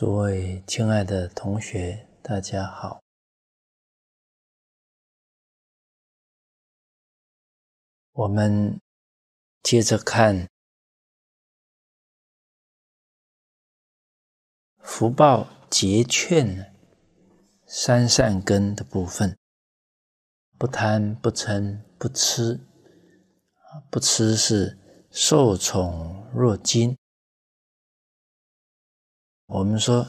诸位亲爱的同学，大家好。我们接着看福报结劝三善根的部分：不贪、不嗔、不痴。不痴是受宠若惊。我们说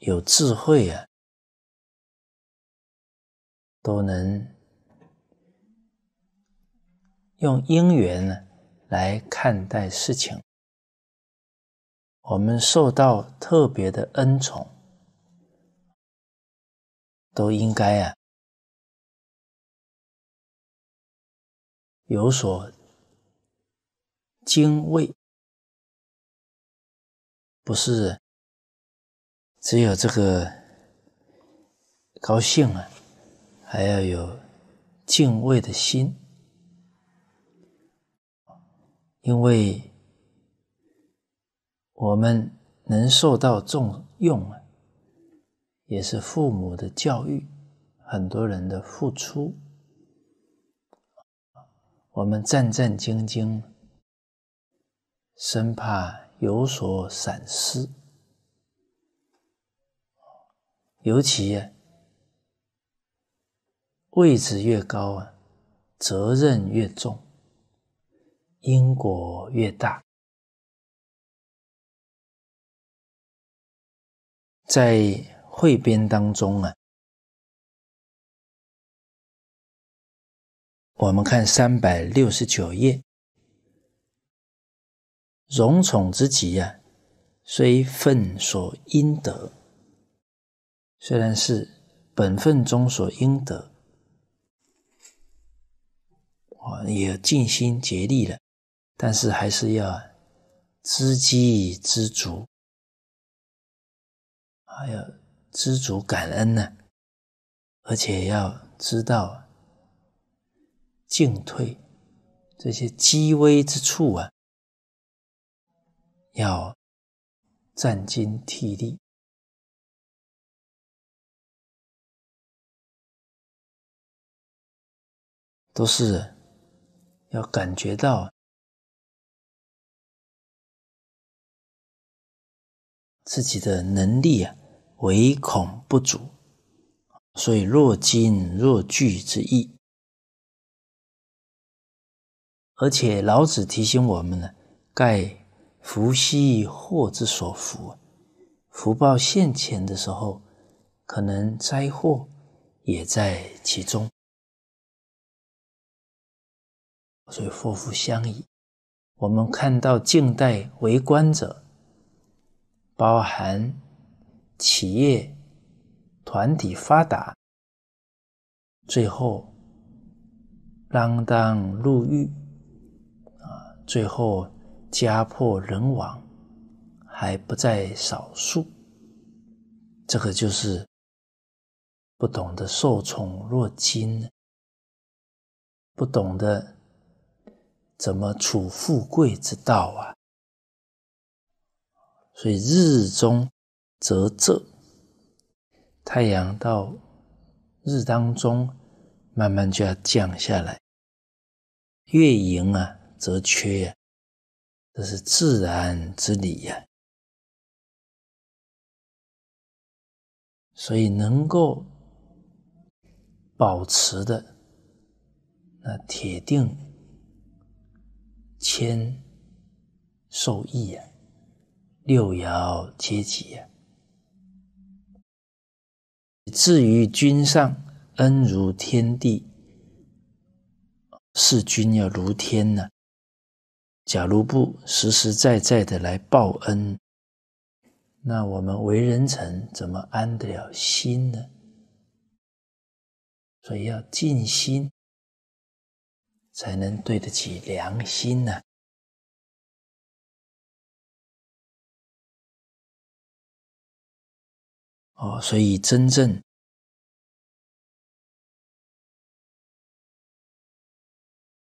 有智慧啊，都能用因缘呢来看待事情。我们受到特别的恩宠，都应该啊有所精卫，不是。只有这个高兴啊，还要有敬畏的心，因为我们能受到重用啊，也是父母的教育，很多人的付出，我们战战兢兢，生怕有所闪失。尤其，位置越高啊，责任越重，因果越大。在汇编当中啊，我们看三百六十九页，荣宠之极啊，虽分所应得。虽然是本分中所应得，啊，也尽心竭力了，但是还是要知机知足，还要知足感恩呢，而且要知道进退这些机微之处啊，要占尽体力。都是要感觉到自己的能力啊，唯恐不足，所以若惊若惧之意。而且老子提醒我们呢：“盖福兮祸之所伏，福报现前的时候，可能灾祸也在其中。”所以祸福相依，我们看到近代为官者，包含企业、团体发达，最后锒铛入狱啊，最后家破人亡还不在少数。这个就是不懂得受宠若惊，不懂得。怎么处富贵之道啊？所以日中则昃，太阳到日当中，慢慢就要降下来；月盈啊则缺，这是自然之理呀。所以能够保持的，那铁定。千受益呀，六爻皆吉呀。至于君上恩如天地，视君要如天呢。假如不实实在在的来报恩，那我们为人臣怎么安得了心呢？所以要尽心。才能对得起良心呢。哦，所以真正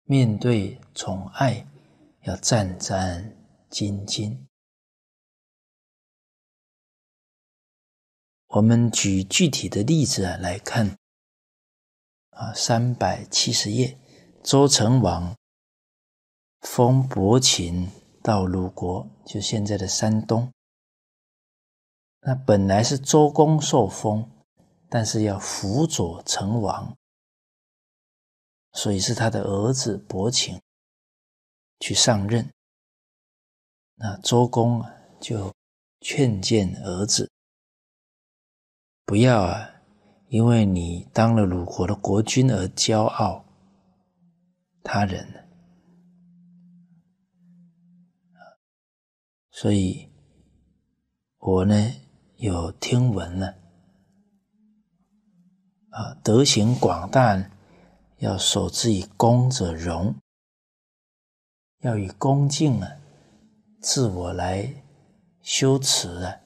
面对宠爱，要战战兢兢。我们举具体的例子啊来看。啊，三百七十页。周成王封伯禽到鲁国，就现在的山东。那本来是周公受封，但是要辅佐成王，所以是他的儿子伯禽去上任。那周公啊，就劝谏儿子，不要啊，因为你当了鲁国的国君而骄傲。他人呢？所以，我呢有听闻了啊，德行广大，要守之以恭者荣，要以恭敬啊自我来修持啊，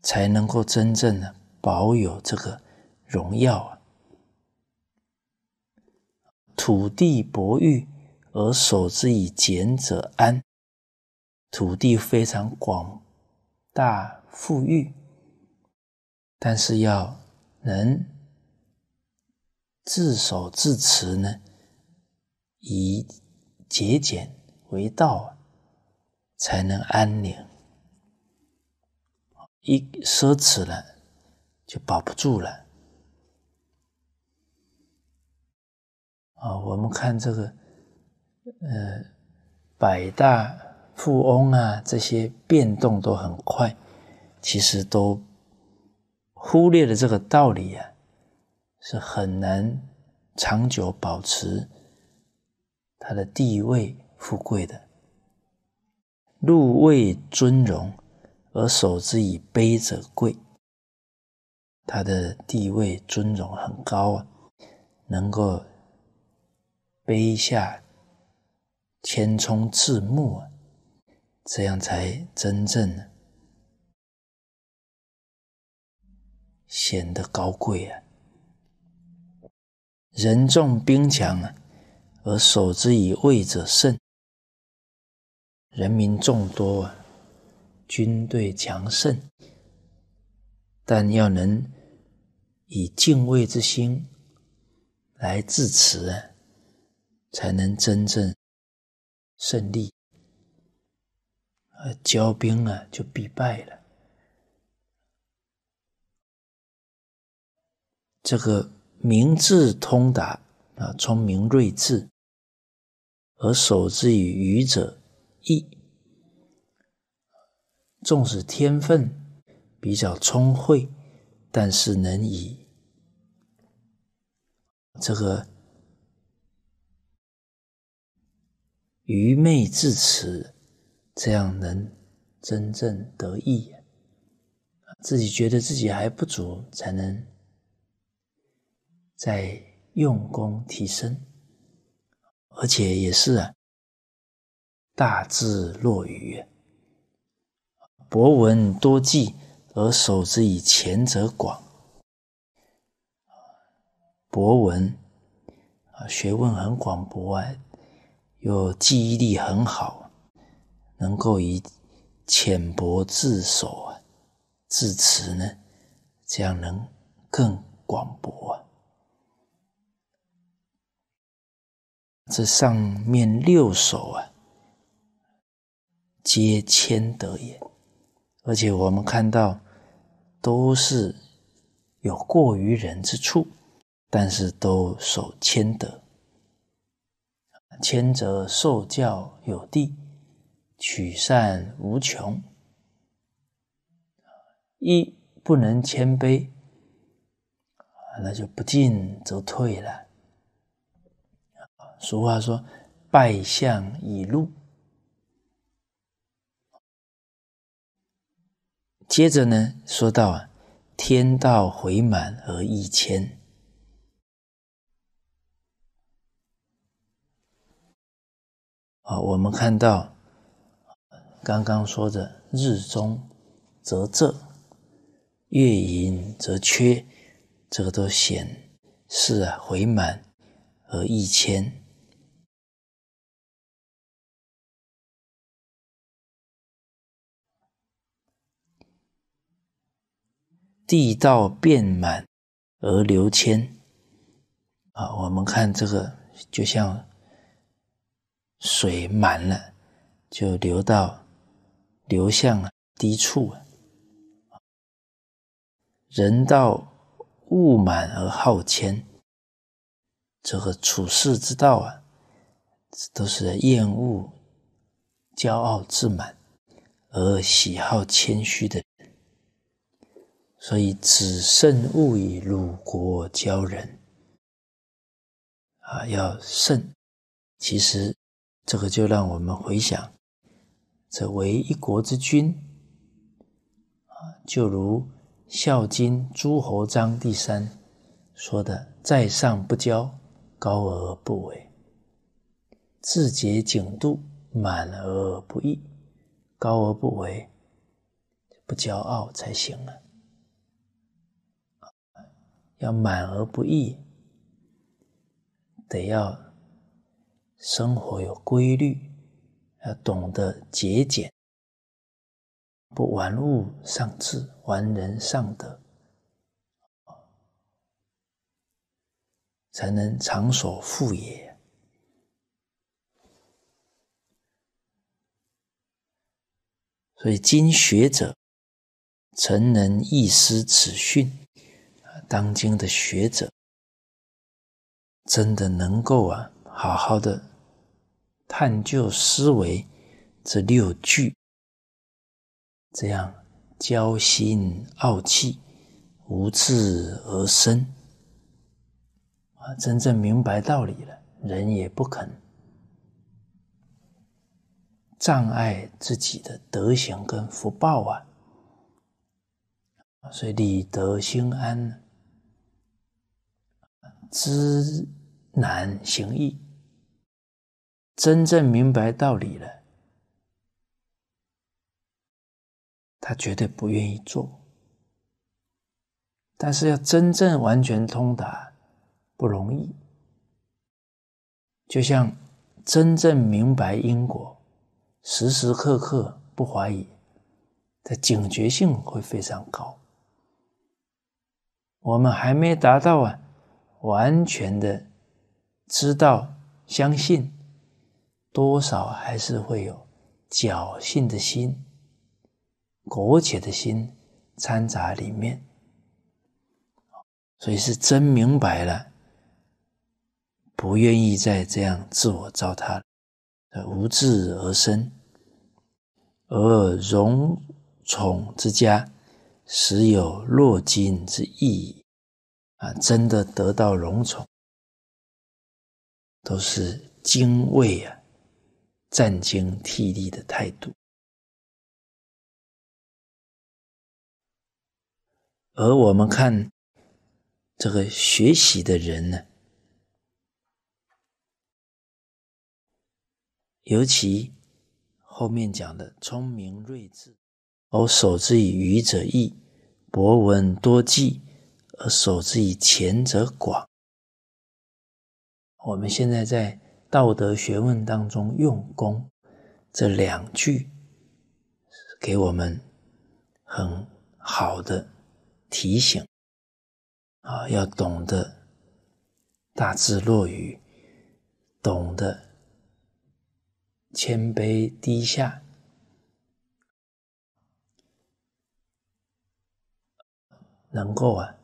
才能够真正的保有这个荣耀啊。土地博裕而守之以俭者安。土地非常广大富裕，但是要能自守自持呢，以节俭为道，才能安宁。一奢侈了，就保不住了。啊，我们看这个，呃，百大富翁啊，这些变动都很快，其实都忽略了这个道理啊，是很难长久保持他的地位富贵的。入位尊荣而守之以卑者贵，他的地位尊荣很高啊，能够。碑下填充字幕，这样才真正显得高贵啊！人重兵强啊，而守之以卫者胜。人民众多啊，军队强盛，但要能以敬畏之心来自持啊！才能真正胜利，而骄兵啊就必败了。这个明智通达啊，聪明睿智，而守之以愚者易。纵使天分比较聪慧，但是能以这个。愚昧至此，这样能真正得意，啊，自己觉得自己还不足，才能在用功提升，而且也是啊，大智若愚，博闻多记而守之以前者广，博闻啊，学问很广博啊。又记忆力很好，能够以浅薄自守啊，自持呢，这样能更广博啊。这上面六首啊，皆谦德也，而且我们看到都是有过于人之处，但是都守谦德。谦则受教有地，取善无穷。一不能谦卑，那就不进则退了。俗话说：“败相已露。”接着呢，说到啊，天道回满而易谦。啊，我们看到刚刚说的日中则昃，月盈则缺，这个都显示啊，回满而一谦，地道变满而流谦。啊，我们看这个就像。水满了，就流到流向低处啊。人道物满而好谦，这个处世之道啊，都是厌恶骄傲自满而喜好谦虚的。所以，子慎勿以鲁国骄人啊，要慎。其实。这个就让我们回想，这为一国之君，啊，就如《孝经》诸侯章第三说的：“在上不骄，高而不为；志节警度，满而不溢；高而不为，不骄傲才行啊！要满而不溢，得要。”生活有规律，要懂得节俭，不玩物丧志，玩人丧德，才能常所富也。所以，今学者，诚能一思此训，啊，当今的学者，真的能够啊，好好的。探究思维这六句，这样骄心傲气无自而生啊！真正明白道理了，人也不肯障碍自己的德行跟福报啊！所以礼德心安，知难行易。真正明白道理了，他绝对不愿意做。但是要真正完全通达，不容易。就像真正明白因果，时时刻刻不怀疑，的警觉性会非常高。我们还没达到啊，完全的知道、相信。多少还是会有侥幸的心、苟且的心掺杂里面，所以是真明白了，不愿意再这样自我糟蹋了。无智而生，而荣宠之家，实有落金之意。啊，真的得到荣宠，都是精卫啊。战兢惕厉的态度，而我们看这个学习的人呢，尤其后面讲的聪明睿智，而守之以愚者易，博闻多记，而守之以前者广。我们现在在。道德学问当中用功，这两句给我们很好的提醒啊！要懂得大智若愚，懂得谦卑低下，能够啊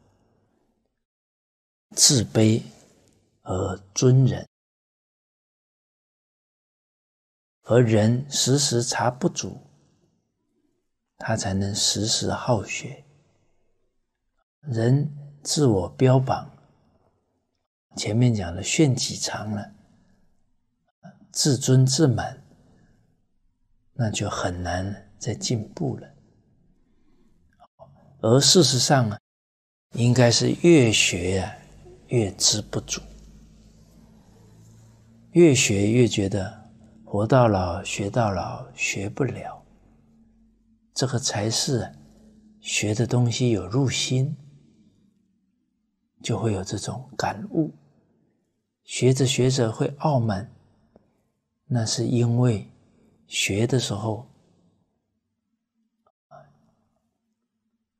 自卑而尊人。而人时时查不足，他才能时时好学。人自我标榜，前面讲的炫己长了，自尊自满，那就很难再进步了。而事实上呢，应该是越学啊，越知不足，越学越觉得。活到老，学到老，学不了。这个才是学的东西有入心，就会有这种感悟。学着学着会傲慢，那是因为学的时候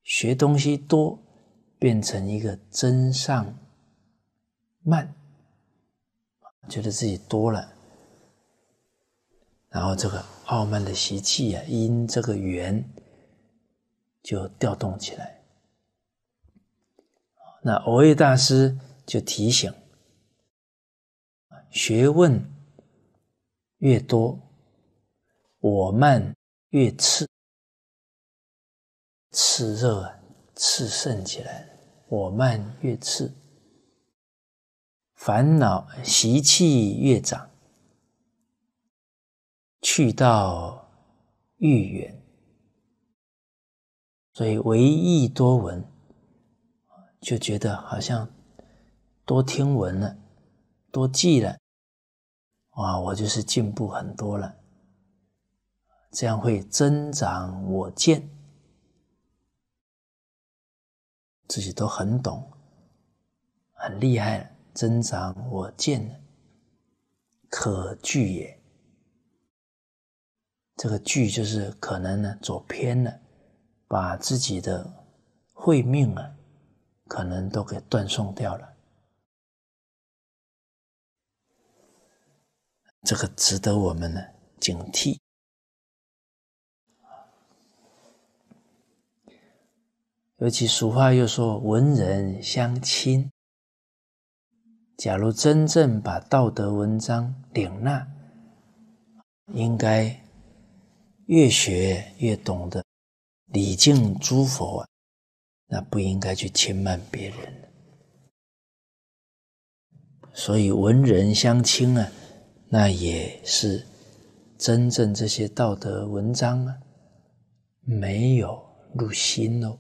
学东西多，变成一个真上慢，觉得自己多了。然后这个傲慢的习气啊，因这个缘就调动起来。那欧益大师就提醒：学问越多，我慢越炽，炽热啊，炽盛起来，我慢越炽，烦恼习气越长。去到愈远，所以唯意多闻，就觉得好像多听闻了，多记了，哇，我就是进步很多了。这样会增长我见，自己都很懂，很厉害了，增长我见了，可惧也。这个句就是可能呢走偏了，把自己的慧命啊，可能都给断送掉了。这个值得我们呢警惕。尤其俗话又说“文人相轻”，假如真正把道德文章领纳，应该。越学越懂得礼敬诸佛，那不应该去轻慢别人。所以文人相轻啊，那也是真正这些道德文章啊，没有入心哦。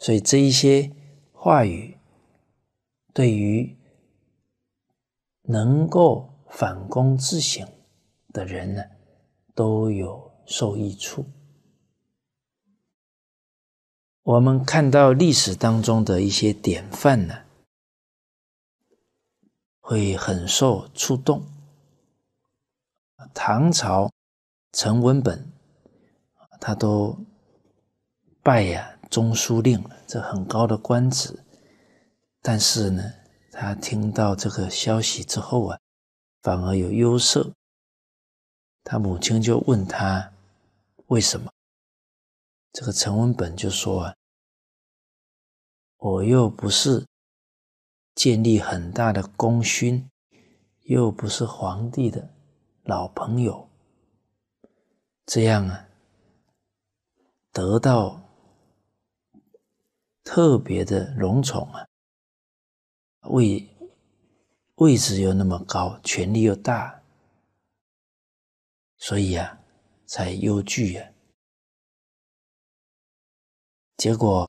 所以这一些话语，对于能够反躬自省。的人呢，都有受益处。我们看到历史当中的一些典范呢，会很受触动。唐朝陈文本，他都拜呀中书令了，这很高的官职，但是呢，他听到这个消息之后啊，反而有忧色。他母亲就问他：“为什么？”这个陈文本就说：“啊，我又不是建立很大的功勋，又不是皇帝的老朋友，这样啊，得到特别的荣宠啊，位位置又那么高，权力又大。”所以啊，才忧惧啊。结果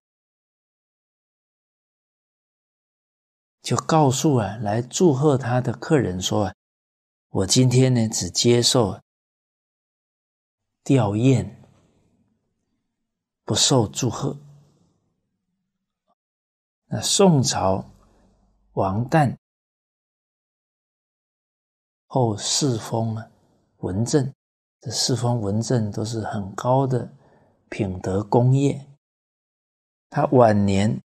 就告诉啊来祝贺他的客人说：“我今天呢只接受吊唁，不受祝贺。”那宋朝王旦后世封啊文正。这四方文政都是很高的品德功业。他晚年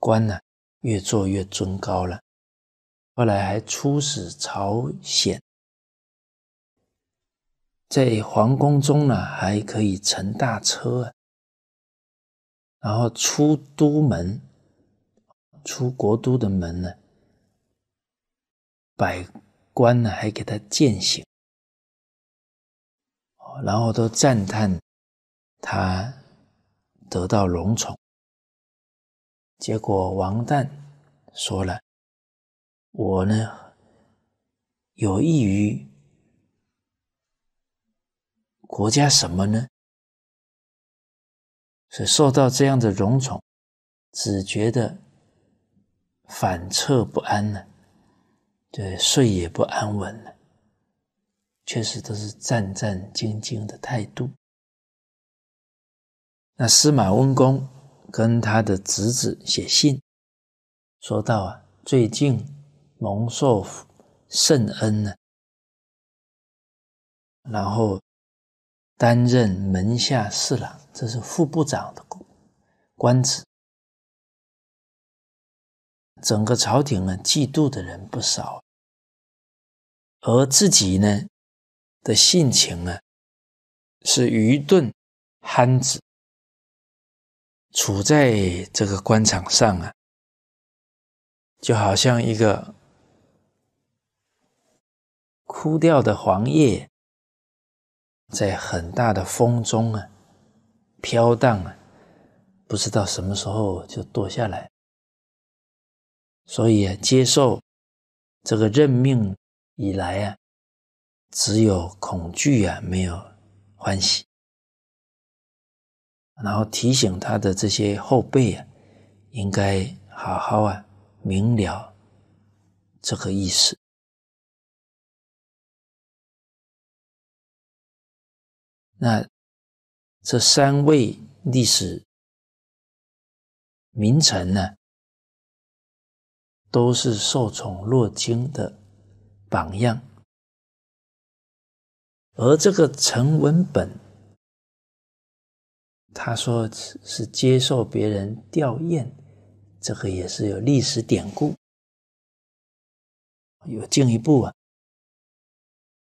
官呢越做越尊高了，后来还出使朝鲜。在皇宫中呢还可以乘大车啊，然后出都门、出国都的门呢，百官呢还给他践行。然后都赞叹他得到荣宠，结果王旦说了：“我呢有益于国家什么呢？是受到这样的荣宠，只觉得反侧不安呢，对，睡也不安稳了。”确实都是战战兢兢的态度。那司马温公跟他的侄子写信，说到啊，最近蒙受圣恩呢，然后担任门下侍郎，这是副部长的官职。整个朝廷呢，嫉妒的人不少，而自己呢？的性情啊，是愚钝、憨子，处在这个官场上啊，就好像一个枯掉的黄叶，在很大的风中啊飘荡啊，不知道什么时候就落下来。所以啊，接受这个任命以来啊。只有恐惧啊，没有欢喜。然后提醒他的这些后辈啊，应该好好啊，明了这个意思。那这三位历史名臣呢，都是受宠若惊的榜样。而这个陈文本，他说是接受别人吊唁，这个也是有历史典故。有进一步啊，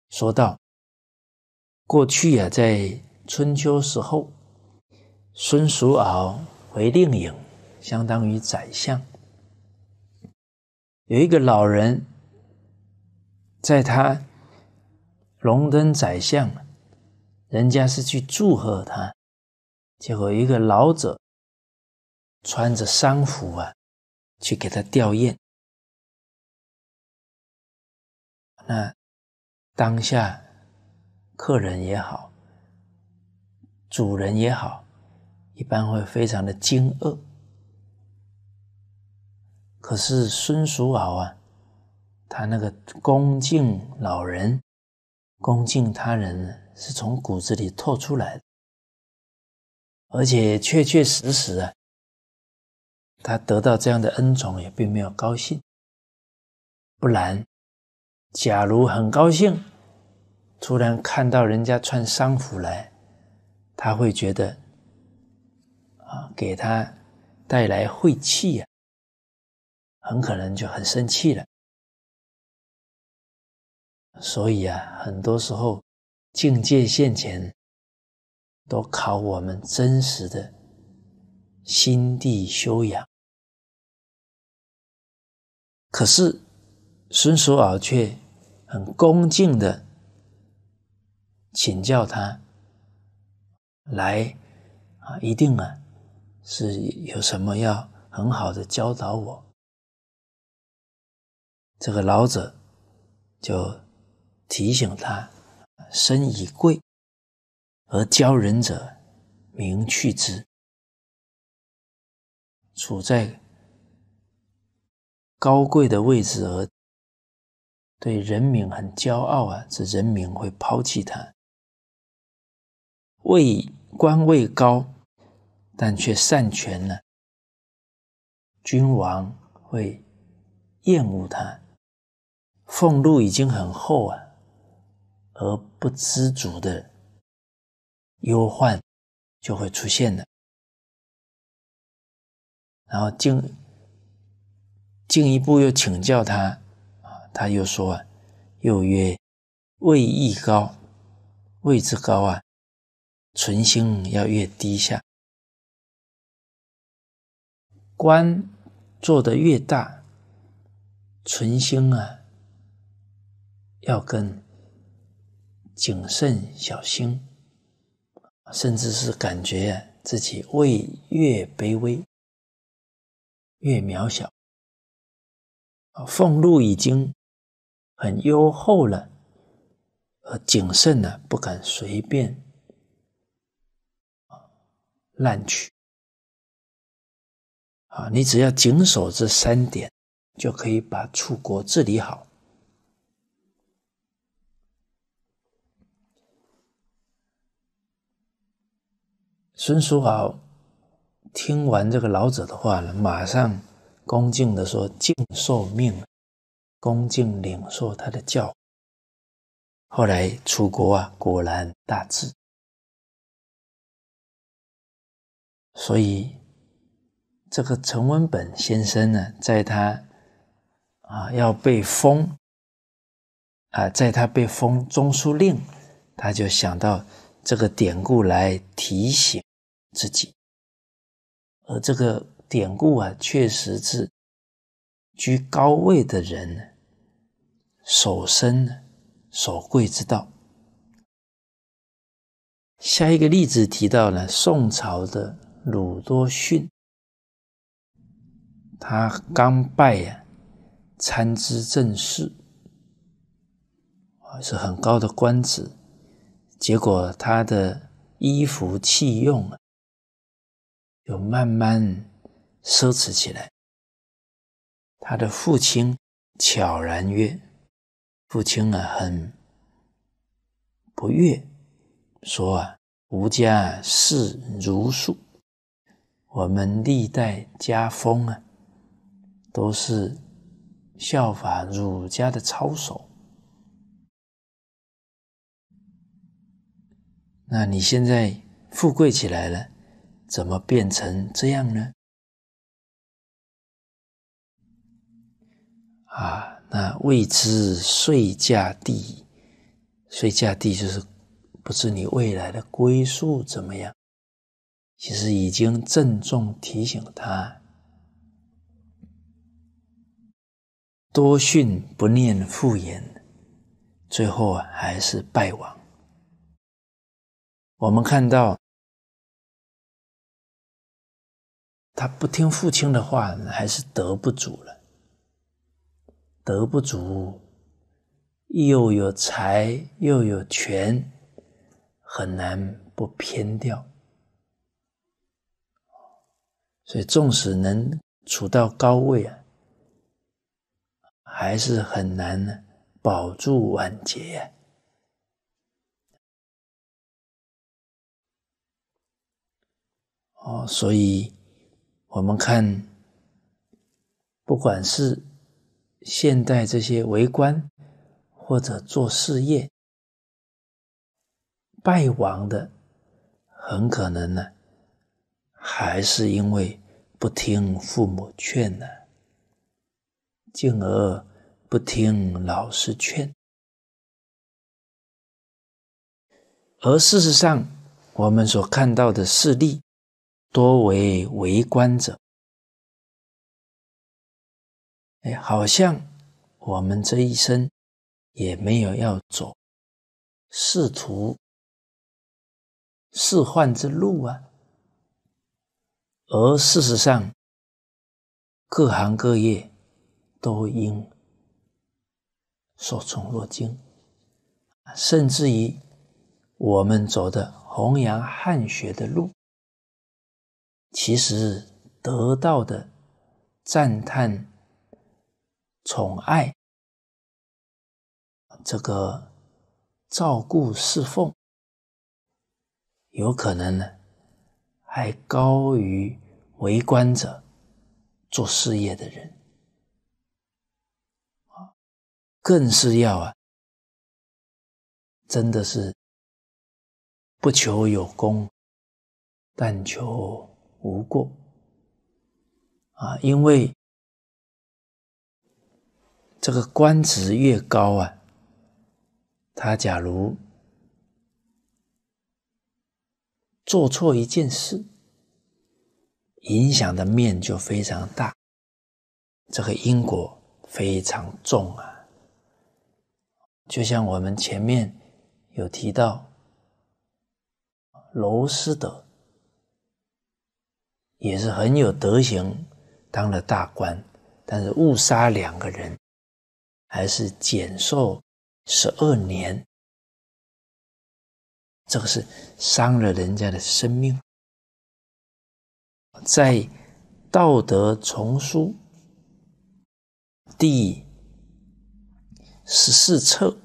说到过去啊，在春秋时候，孙叔敖为令尹，相当于宰相，有一个老人，在他。龙登宰相，人家是去祝贺他，结果一个老者穿着丧服啊，去给他吊唁。那当下客人也好，主人也好，一般会非常的惊愕。可是孙叔敖啊，他那个恭敬老人。恭敬他人是从骨子里透出来的，而且确确实实啊，他得到这样的恩宠也并没有高兴。不然，假如很高兴，突然看到人家穿丧服来，他会觉得啊，给他带来晦气呀，很可能就很生气了。所以啊，很多时候，境界线前，都考我们真实的心地修养。可是孙叔敖却很恭敬的请教他，来啊，一定啊，是有什么要很好的教导我？这个老者就。提醒他，身已贵，而骄人者，名去之。处在高贵的位置而对人民很骄傲啊，这人民会抛弃他。位官位高，但却擅权呢，君王会厌恶他。俸禄已经很厚啊。而不知足的忧患就会出现了。然后进进一步又请教他啊，他又说，又曰：位愈高，位置高啊，存心要越低下。官做得越大，存心啊要跟。谨慎小心，甚至是感觉自己位越卑微、越渺小，俸禄已经很优厚了，呃，谨慎呢不敢随便啊滥取。啊，你只要谨守这三点，就可以把楚国治理好。孙叔敖听完这个老者的话呢，马上恭敬的说：“敬受命，恭敬领受他的教。”后来出国啊，果然大治。所以这个陈文本先生呢，在他啊要被封啊，在他被封中书令，他就想到这个典故来提醒。自己，而这个典故啊，确实是居高位的人守身、守贵之道。下一个例子提到了宋朝的鲁多逊，他刚拜呀参知政事，是很高的官职，结果他的衣服弃用了。就慢慢奢侈起来。他的父亲悄然曰：“父亲啊，很不悦，说啊，吾家事儒术，我们历代家风啊，都是效法儒家的操守。那你现在富贵起来了。”怎么变成这样呢？啊，那未知税价地，税价地就是不知你未来的归宿怎么样。其实已经郑重提醒他，多训不念父言，最后还是败亡。我们看到。他不听父亲的话，还是德不足了。德不足，又有财又有权，很难不偏掉。所以，纵使能处到高位啊，还是很难保住晚节呀。哦，所以。我们看，不管是现代这些为官或者做事业败亡的，很可能呢，还是因为不听父母劝呢，进而不听老师劝。而事实上，我们所看到的事例。多为为官者，哎，好像我们这一生也没有要走仕途仕宦之路啊，而事实上，各行各业都应受宠若惊，甚至于我们走的弘扬汉学的路。其实得到的赞叹、宠爱，这个照顾、侍奉，有可能呢，还高于为官者做事业的人更是要啊，真的是不求有功，但求。无过啊，因为这个官职越高啊，他假如做错一件事，影响的面就非常大，这个因果非常重啊。就像我们前面有提到，罗斯德。也是很有德行，当了大官，但是误杀两个人，还是减寿十二年。这个是伤了人家的生命。在《道德丛书》第十四册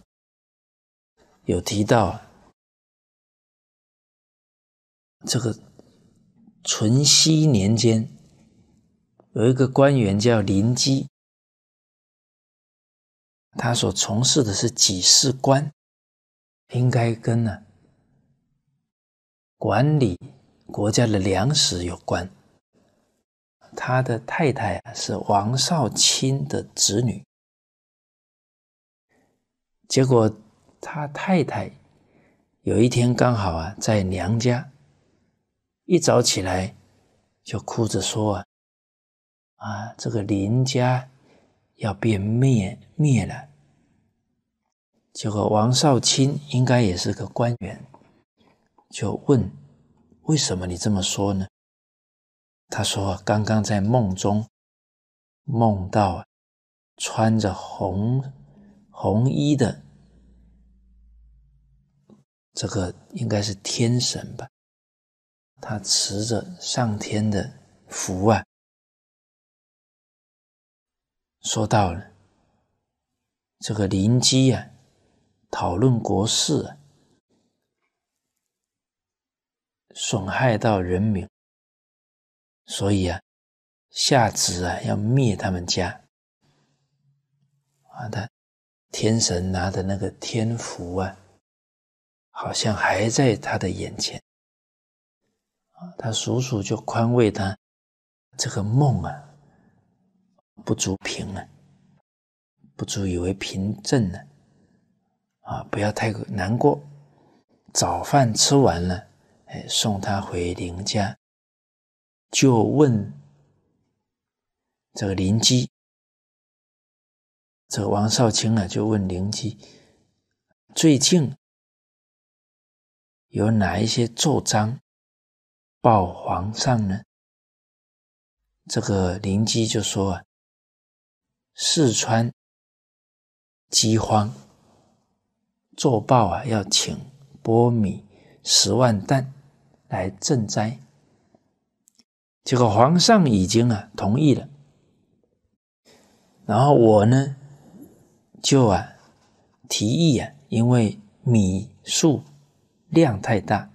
有提到这个。淳熙年间，有一个官员叫林基，他所从事的是几事官，应该跟呢管理国家的粮食有关。他的太太啊是王少卿的侄女，结果他太太有一天刚好啊在娘家。一早起来，就哭着说：“啊，啊，这个林家要变灭灭了。”结果王少卿应该也是个官员，就问：“为什么你这么说呢？”他说：“刚刚在梦中梦到穿着红红衣的这个，应该是天神吧。”他持着上天的福啊，说到了这个邻居啊，讨论国事啊，损害到人民，所以啊，下旨啊要灭他们家。啊，他天神拿的那个天福啊，好像还在他的眼前。他叔叔就宽慰他：“这个梦啊，不足平啊，不足以为凭证呢。啊，不要太难过。早饭吃完了，哎，送他回邻家，就问这个邻居，这个王少卿啊，就问邻居，最近有哪一些奏章？”报皇上呢？这个邻机就说啊，四川饥荒，做报啊要请波米十万担来赈灾。结果皇上已经啊同意了，然后我呢就啊提议啊，因为米数量太大。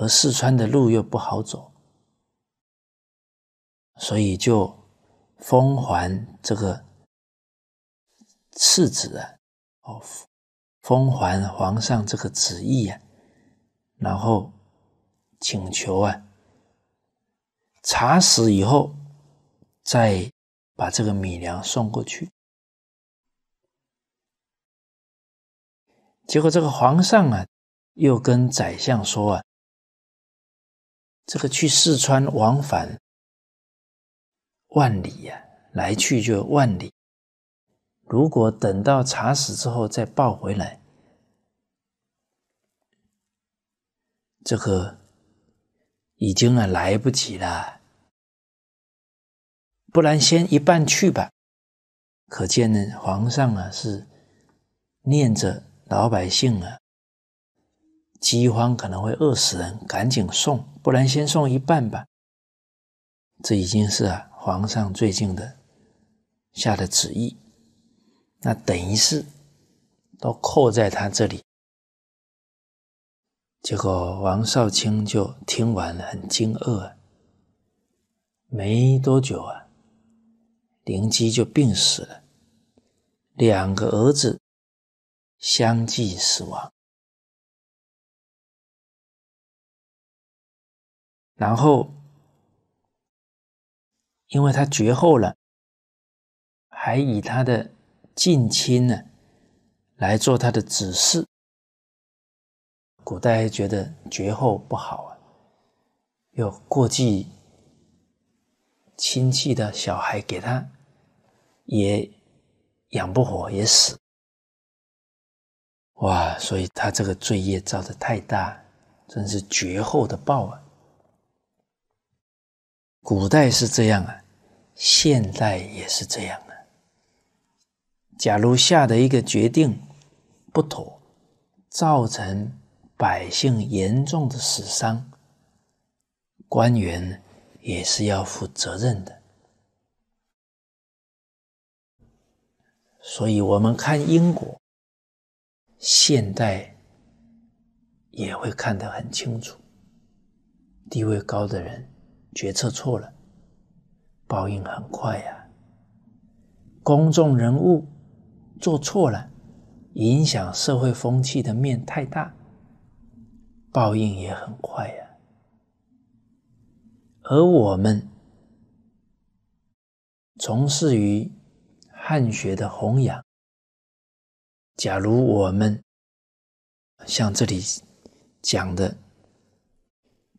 而四川的路又不好走，所以就封还这个次子啊，哦，封还皇上这个旨意啊，然后请求啊查实以后再把这个米粮送过去。结果这个皇上啊，又跟宰相说啊。这个去四川往返万里呀，来去就万里。如果等到查死之后再抱回来，这个已经啊来不及了。不然先一半去吧，可见呢，皇上啊是念着老百姓啊。饥荒可能会饿死人，赶紧送，不然先送一半吧。这已经是啊，皇上最近的下的旨意。那等于是都扣在他这里。结果王少卿就听完了，很惊愕。没多久啊，灵基就病死了，两个儿子相继死亡。然后，因为他绝后了，还以他的近亲呢来做他的指示。古代觉得绝后不好啊，又过继亲戚的小孩给他，也养不活也死。哇！所以他这个罪业造的太大，真是绝后的报啊！古代是这样啊，现代也是这样啊。假如下的一个决定不妥，造成百姓严重的死伤，官员也是要负责任的。所以，我们看英国现代也会看得很清楚，地位高的人。决策错了，报应很快呀。公众人物做错了，影响社会风气的面太大，报应也很快呀。而我们从事于汉学的弘扬，假如我们像这里讲的，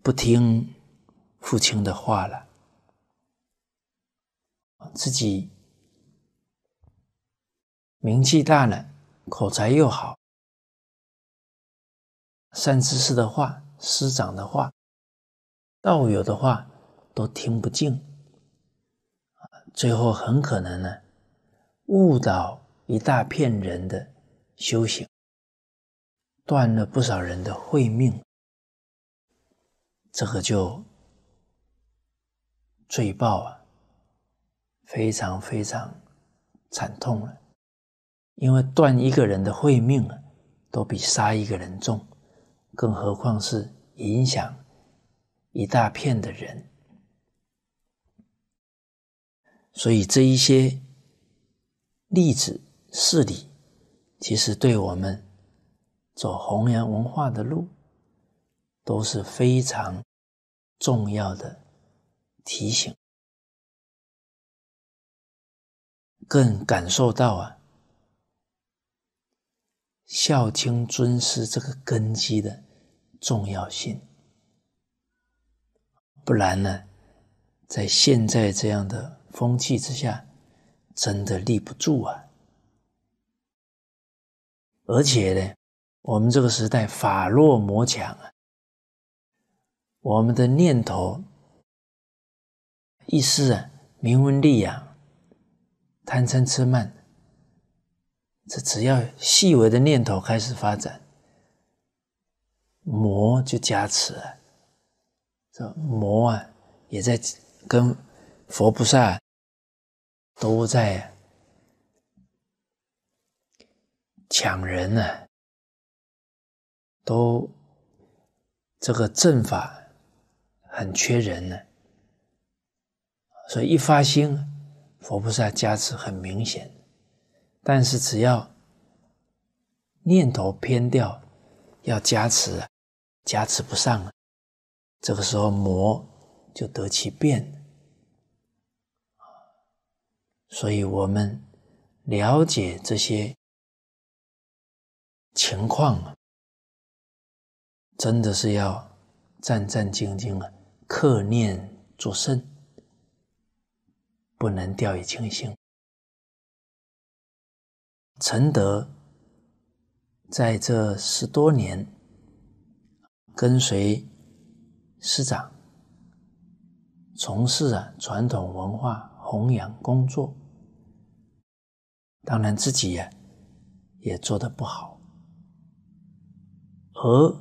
不听。父亲的话了，自己名气大了，口才又好，善知识的话、师长的话、道友的话都听不进，最后很可能呢，误导一大片人的修行，断了不少人的慧命，这个就。罪报啊，非常非常惨痛了，因为断一个人的慧命啊，都比杀一个人重，更何况是影响一大片的人。所以这一些例子事例，其实对我们走弘扬文化的路都是非常重要的。提醒，更感受到啊，孝亲尊师这个根基的重要性。不然呢，在现在这样的风气之下，真的立不住啊。而且呢，我们这个时代法弱魔强啊，我们的念头。意思啊，明文利养、贪嗔痴慢，这只要细微的念头开始发展，魔就加持了。这魔啊，也在跟佛菩萨都在抢人呢，都这个阵法很缺人呢。所以一发心，佛菩萨加持很明显。但是只要念头偏掉，要加持，加持不上了。这个时候魔就得其变。所以我们了解这些情况啊，真的是要战战兢兢啊，克念作圣。不能掉以轻心。承德在这十多年，跟随师长从事啊传统文化弘扬工作，当然自己呀也做的不好，而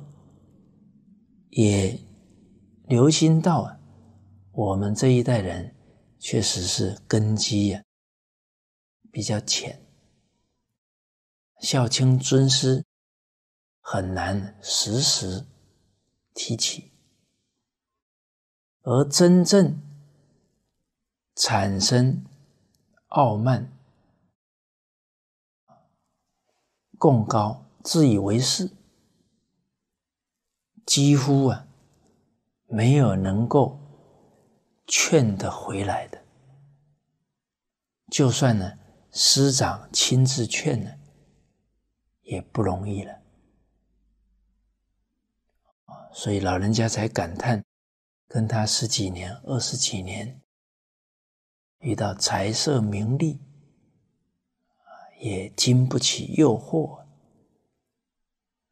也留心到啊我们这一代人。确实是根基呀，比较浅，孝亲尊师很难时时提起，而真正产生傲慢、贡高、自以为是，几乎啊没有能够。劝得回来的，就算呢，师长亲自劝呢，也不容易了所以老人家才感叹，跟他十几年、二十几年，遇到财色名利也经不起诱惑。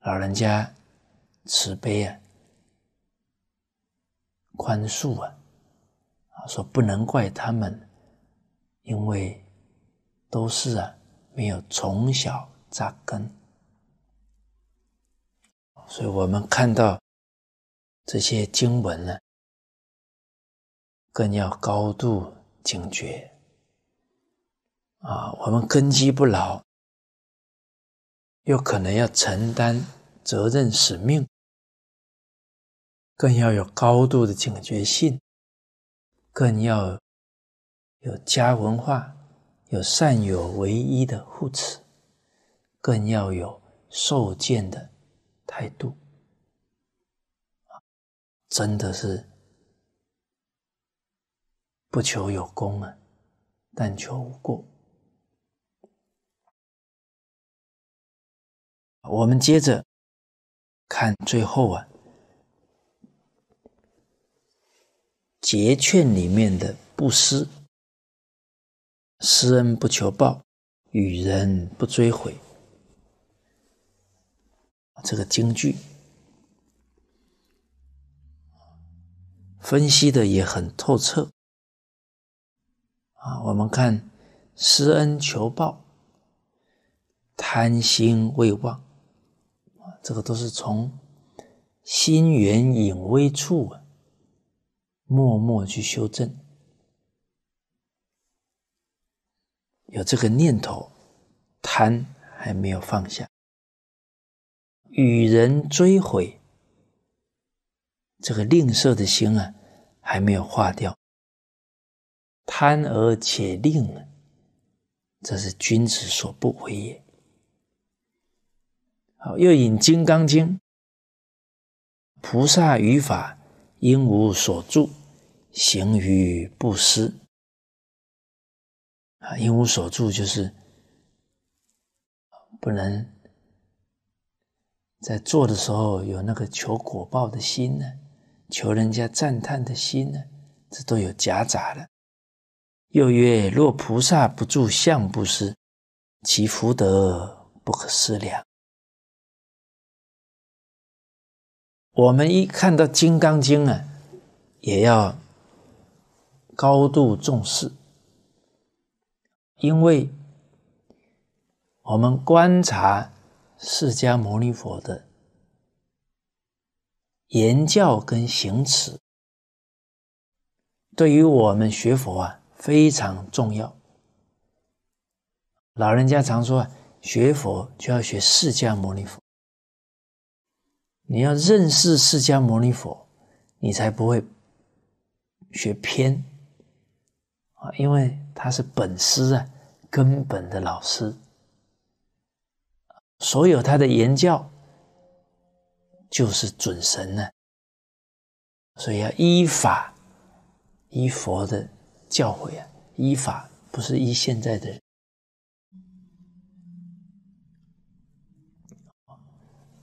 老人家慈悲啊，宽恕啊。说不能怪他们，因为都是啊没有从小扎根，所以我们看到这些经文呢，更要高度警觉啊！我们根基不牢，又可能要承担责任使命，更要有高度的警觉性。更要有家文化，有善友唯一的护持，更要有受戒的态度。真的是不求有功啊，但求无过。我们接着看最后啊。节劝里面的布施，施恩不求报，与人不追悔，这个京剧分析的也很透彻啊。我们看施恩求报，贪心未忘这个都是从心源隐微处啊。默默去修正，有这个念头，贪还没有放下，与人追悔，这个吝啬的心啊，还没有化掉。贪而且吝，这是君子所不为也。好，又引《金刚经》，菩萨于法应无所住。行于布施。啊，因无所住，就是不能在做的时候有那个求果报的心呢，求人家赞叹的心呢，这都有夹杂的。又曰：若菩萨不住相布施，其福德不可思量。我们一看到《金刚经》啊，也要。高度重视，因为我们观察释迦牟尼佛的言教跟行持，对于我们学佛啊非常重要。老人家常说啊，学佛就要学释迦牟尼佛，你要认识释迦牟尼佛，你才不会学偏。因为他是本师啊，根本的老师，所有他的言教就是准绳呢，所以要依法依佛的教诲啊，依法不是依现在的，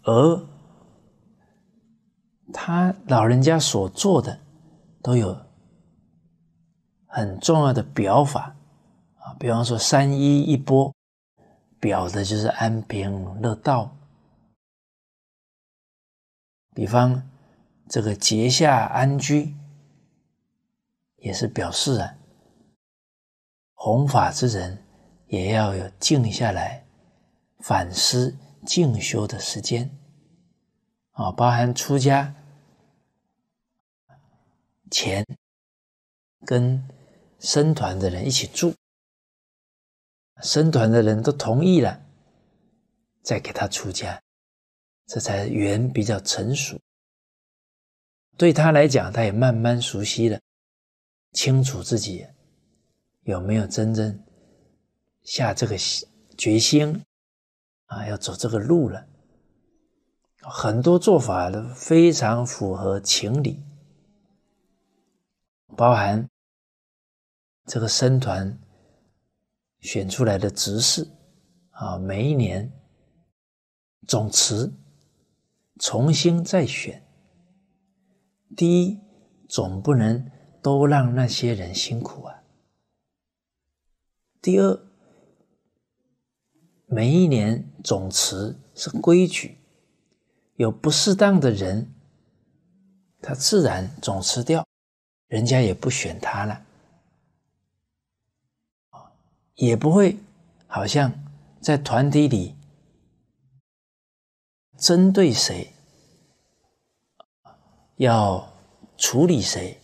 而他老人家所做的都有。很重要的表法啊，比方说三一一波表的就是安贫乐道，比方这个节下安居也是表示啊，弘法之人也要有静下来反思静修的时间啊，包含出家前跟。僧团的人一起住，僧团的人都同意了，再给他出家，这才缘比较成熟。对他来讲，他也慢慢熟悉了，清楚自己有没有真正下这个决心啊，要走这个路了。很多做法都非常符合情理，包含。这个僧团选出来的执事啊，每一年总持重新再选。第一，总不能都让那些人辛苦啊。第二，每一年总持是规矩，有不适当的人，他自然总辞掉，人家也不选他了。也不会，好像在团体里针对谁，要处理谁，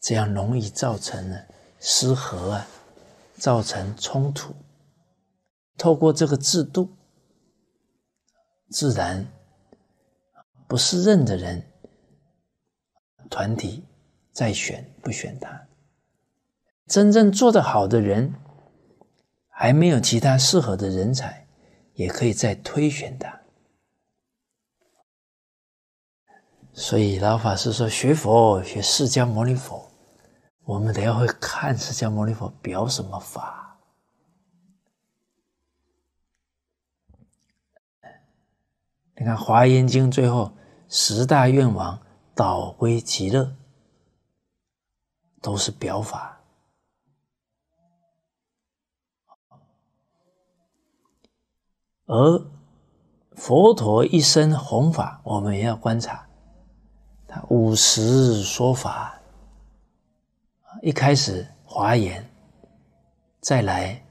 这样容易造成呢失和啊，造成冲突。透过这个制度，自然不是任的人，团体再选不选他，真正做得好的人。还没有其他适合的人才，也可以再推选的。所以老法师说，学佛学释迦牟尼佛，我们等下会看释迦牟尼佛表什么法。你看《华严经》最后十大愿王导归极乐，都是表法。而佛陀一生弘法，我们也要观察，他五十说法，一开始华严，再来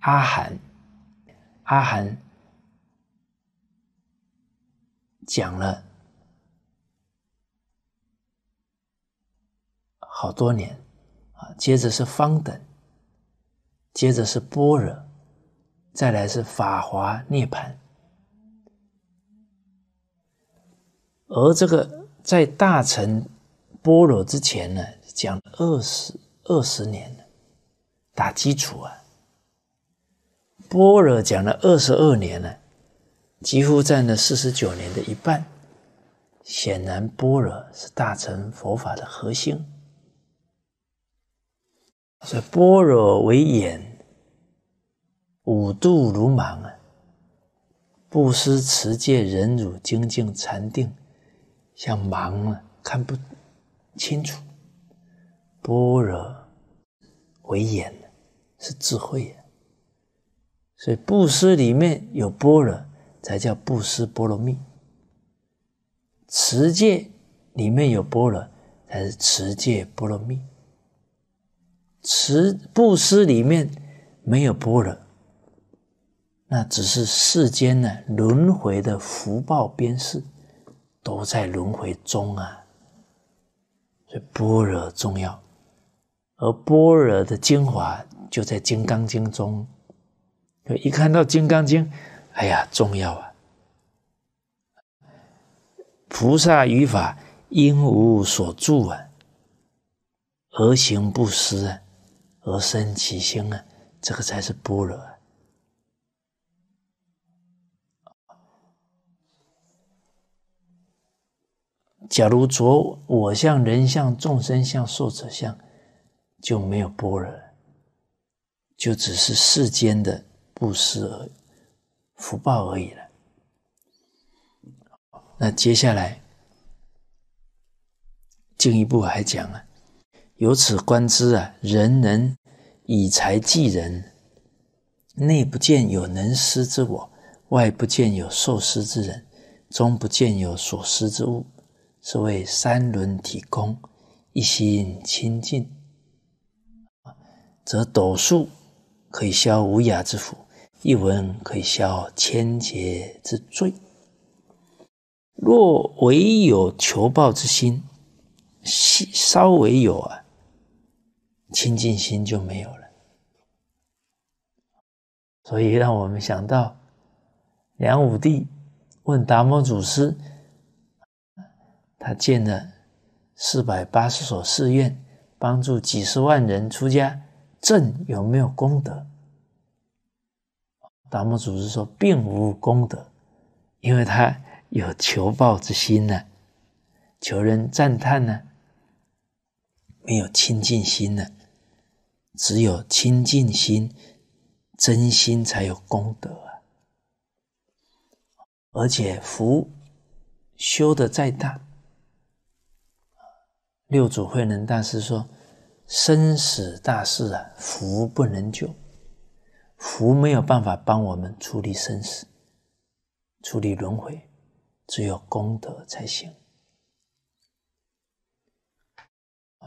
阿含，阿含讲了好多年啊，接着是方等，接着是般若。再来是法华涅槃，而这个在大乘般若之前呢，讲二十二十年了，打基础啊。般若讲了二十二年了，几乎占了四十九年的一半，显然般若是大乘佛法的核心，所以般若为眼。五度如莽啊！布施、持戒、忍辱、精进、禅定，像盲了，看不清楚。般若为眼，是智慧啊，所以布施里面有般若，才叫布施波罗蜜；持戒里面有般若，才是持戒波罗蜜。持布施里面没有般若。那只是世间呢轮回的福报边事，都在轮回中啊，所以般若重要，而般若的精华就在《金刚经》中。一看到《金刚经》，哎呀，重要啊！菩萨语法应无所住啊，而行布施啊，而生其心啊，这个才是般若。假如着我相、人相、众生相、寿者相，就没有般若，就只是世间的布施而福报而已了。那接下来进一步还讲啊，由此观之啊，人人以财济人，内不见有能施之我，外不见有受施之人，终不见有所施之物。是谓三轮体空，一心清净，则斗数可以消无涯之福，一文可以消千劫之罪。若唯有求报之心，稍稍微有啊，清净心就没有了。所以让我们想到梁武帝问达摩祖师。他建了四百八十所寺院，帮助几十万人出家，朕有没有功德？达摩祖师说并无功德，因为他有求报之心呢，求人赞叹呢，没有清净心呢，只有清净心、真心才有功德啊。而且福修的再大。六祖慧能大师说：“生死大事啊，福不能救，福没有办法帮我们处理生死、处理轮回，只有功德才行。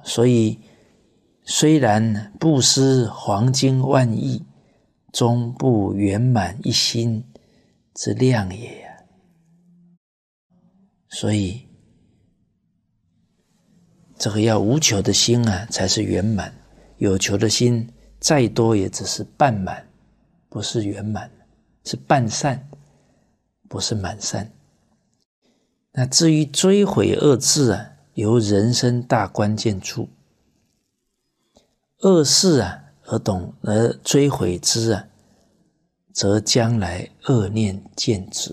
所以，虽然布施黄金万亿，终不圆满一心之量也所以。”这个要无求的心啊，才是圆满；有求的心再多，也只是半满，不是圆满，是半善，不是满善。那至于追悔二字啊，由人生大关键处，恶事啊而懂而追悔之啊，则将来恶念渐止；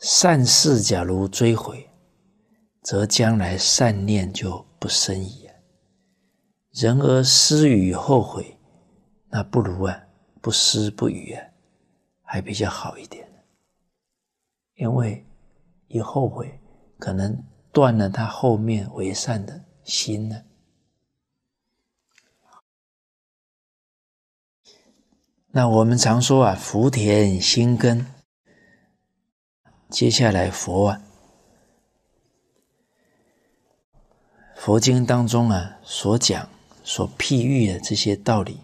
善事假如追悔。则将来善念就不生矣。人而思于后悔，那不如啊，不思不语啊，还比较好一点。因为一后悔，可能断了他后面为善的心呢。那我们常说啊，福田心根，接下来佛啊。佛经当中啊，所讲、所譬喻的这些道理，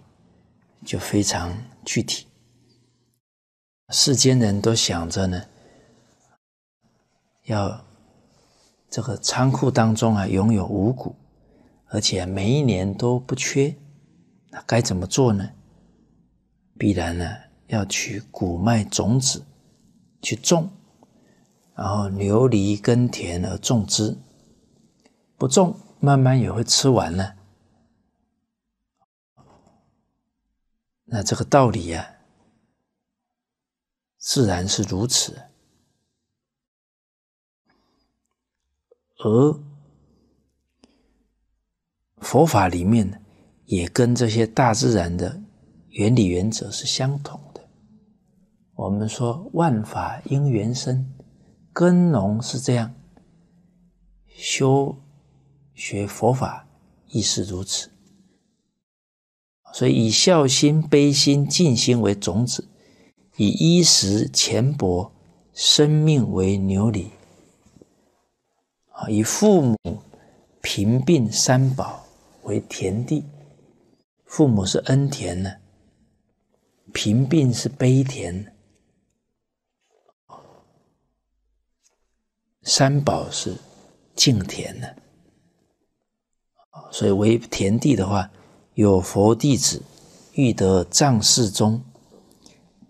就非常具体。世间人都想着呢，要这个仓库当中啊拥有五谷，而且每一年都不缺，那该怎么做呢？必然呢要取谷麦种子去种，然后牛犁耕田而种之，不种。慢慢也会吃完呢。那这个道理呀，自然是如此。而佛法里面也跟这些大自然的原理原则是相同的。我们说万法因缘生，根农是这样，修。学佛法亦是如此，所以以孝心、悲心、净心为种子，以衣食钱帛、生命为牛力，啊，以父母贫病三宝为田地。父母是恩田呢，贫病是悲田，三宝是净田呢。所以为田地的话，有佛弟子欲得藏世中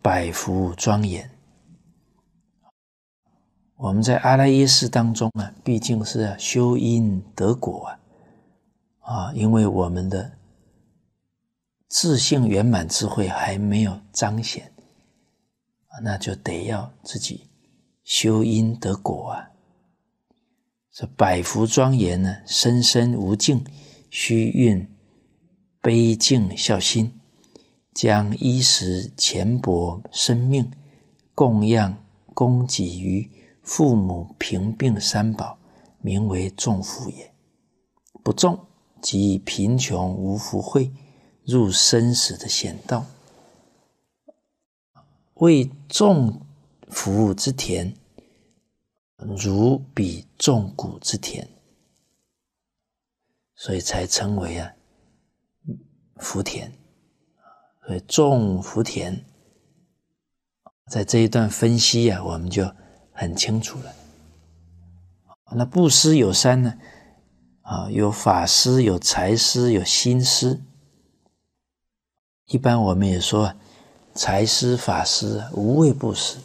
百福庄严。我们在阿赖耶识当中呢，毕竟是修因得果啊，啊，因为我们的自性圆满智慧还没有彰显那就得要自己修因得果啊。这百福庄严呢，生生无尽。须运悲敬孝心，将衣食钱帛生命供养供给于父母贫病三宝，名为众福也。不重，即贫穷无福慧，入生死的险道。为种福之田，如比众谷之田。所以才称为啊福田，所以种福田，在这一段分析啊，我们就很清楚了。那布施有三呢，啊有法施、有财施、有心施。一般我们也说，财施、法施、无畏布施。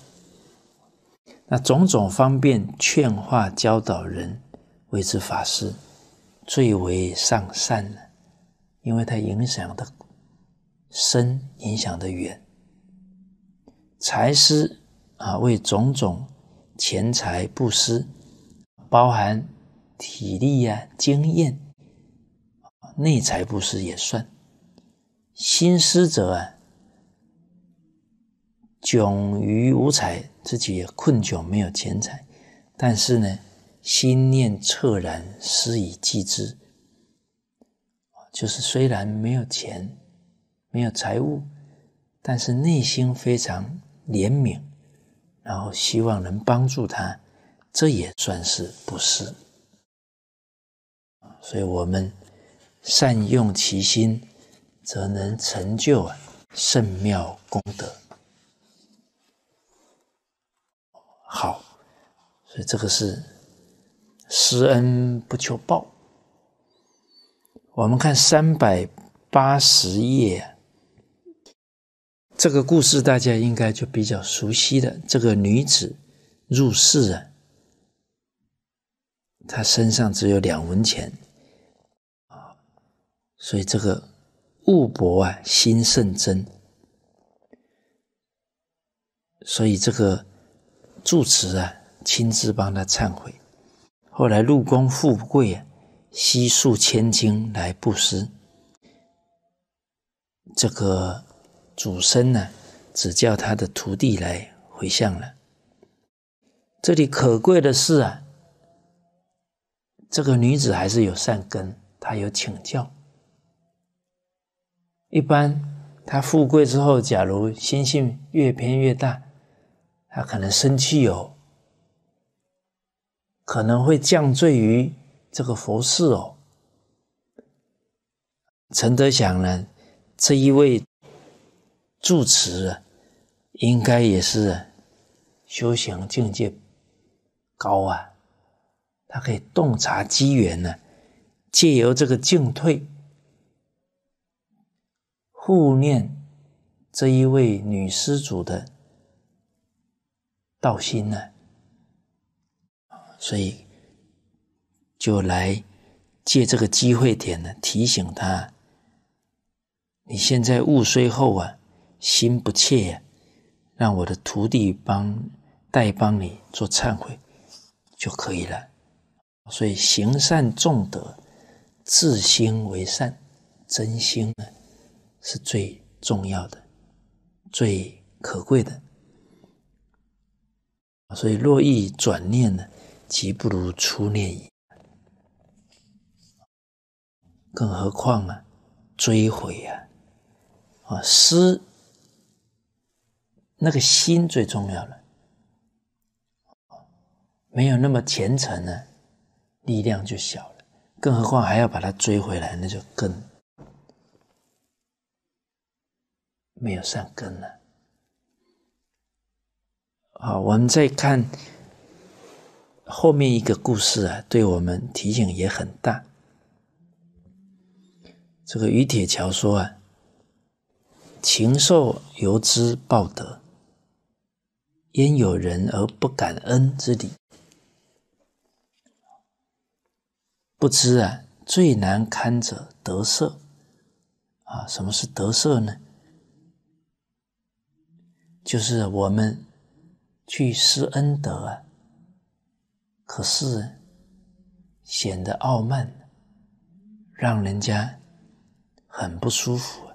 那种种方便劝化教导人为之法师。最为上善了，因为它影响的深，影响的远。财施啊，为种种钱财布施，包含体力呀、经验，内财布施也算。心施者啊，窘于无财，自己也困窘没有钱财，但是呢。心念彻然，施以济之就是虽然没有钱，没有财物，但是内心非常怜悯，然后希望能帮助他，这也算是布施所以，我们善用其心，则能成就啊圣妙功德。好，所以这个是。施恩不求报。我们看三百八十页，这个故事大家应该就比较熟悉的。这个女子入世啊，她身上只有两文钱啊，所以这个物博啊，心甚真。所以这个住持啊，亲自帮她忏悔。后来入宫富贵啊，悉数千金来布施。这个主僧呢，只叫他的徒弟来回向了。这里可贵的是啊，这个女子还是有善根，她有请教。一般她富贵之后，假如心性越偏越大，她可能生气有。可能会降罪于这个佛寺哦。陈德祥呢，这一位住持，应该也是修行境界高啊，他可以洞察机缘呢，借由这个进退护念这一位女施主的道心呢。所以，就来借这个机会点呢，提醒他：你现在悟虽厚啊，心不切呀，让我的徒弟帮代帮你做忏悔就可以了。所以，行善重德，自心为善，真心呢是最重要的、最可贵的。所以，若意转念呢？即不如初恋矣，更何况啊，追悔啊，啊，失那个心最重要了，没有那么虔诚呢，力量就小了，更何况还要把它追回来，那就更没有善根了。好，我们再看。后面一个故事啊，对我们提醒也很大。这个于铁桥说啊：“禽兽由之报德，焉有人而不感恩之理？不知啊，最难堪者得色啊！什么是得色呢？就是我们去施恩德啊。”可是，显得傲慢，让人家很不舒服啊！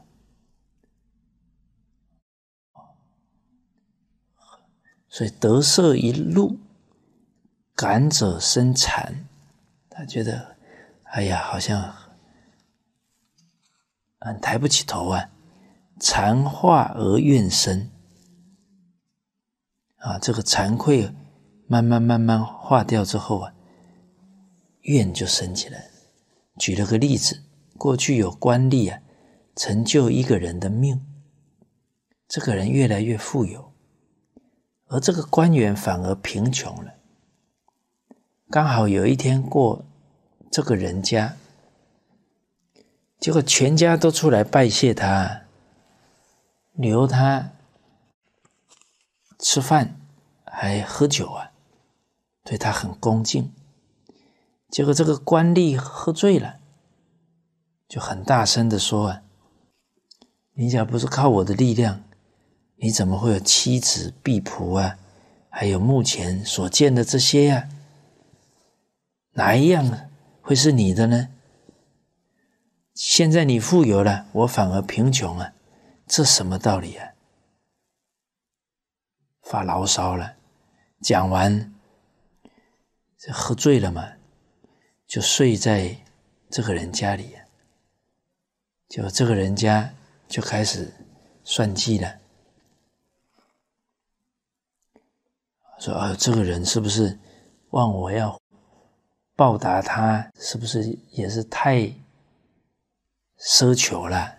所以得色一怒，感者生惭，他觉得，哎呀，好像很抬不起头啊！惭化而怨生，啊，这个惭愧。慢慢慢慢化掉之后啊，怨就升起来。举了个例子，过去有官吏啊，成就一个人的命，这个人越来越富有，而这个官员反而贫穷了。刚好有一天过这个人家，结果全家都出来拜谢他，留他吃饭还喝酒啊。对他很恭敬，结果这个官吏喝醉了，就很大声的说：“啊，你要不是靠我的力量，你怎么会有妻子婢仆啊？还有目前所见的这些呀，哪一样会是你的呢？现在你富有了，我反而贫穷了，这什么道理啊？”发牢骚了，讲完。喝醉了嘛，就睡在这个人家里，就这个人家就开始算计了，说啊，这个人是不是忘我要报答他？是不是也是太奢求了？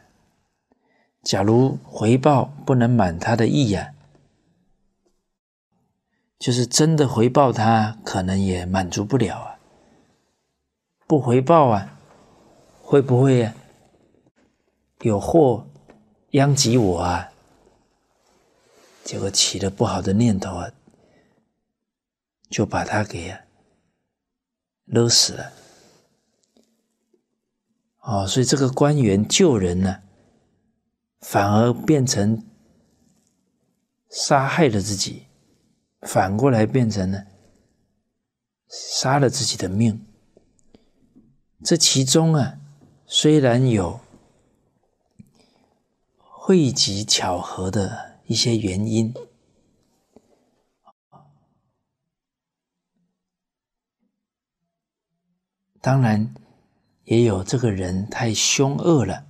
假如回报不能满他的意呀？就是真的回报他，可能也满足不了啊。不回报啊，会不会有祸殃及我啊？结果起了不好的念头啊，就把他给勒死了。哦，所以这个官员救人呢，反而变成杀害了自己。反过来变成了杀了自己的命，这其中啊，虽然有汇集巧合的一些原因，当然也有这个人太凶恶了，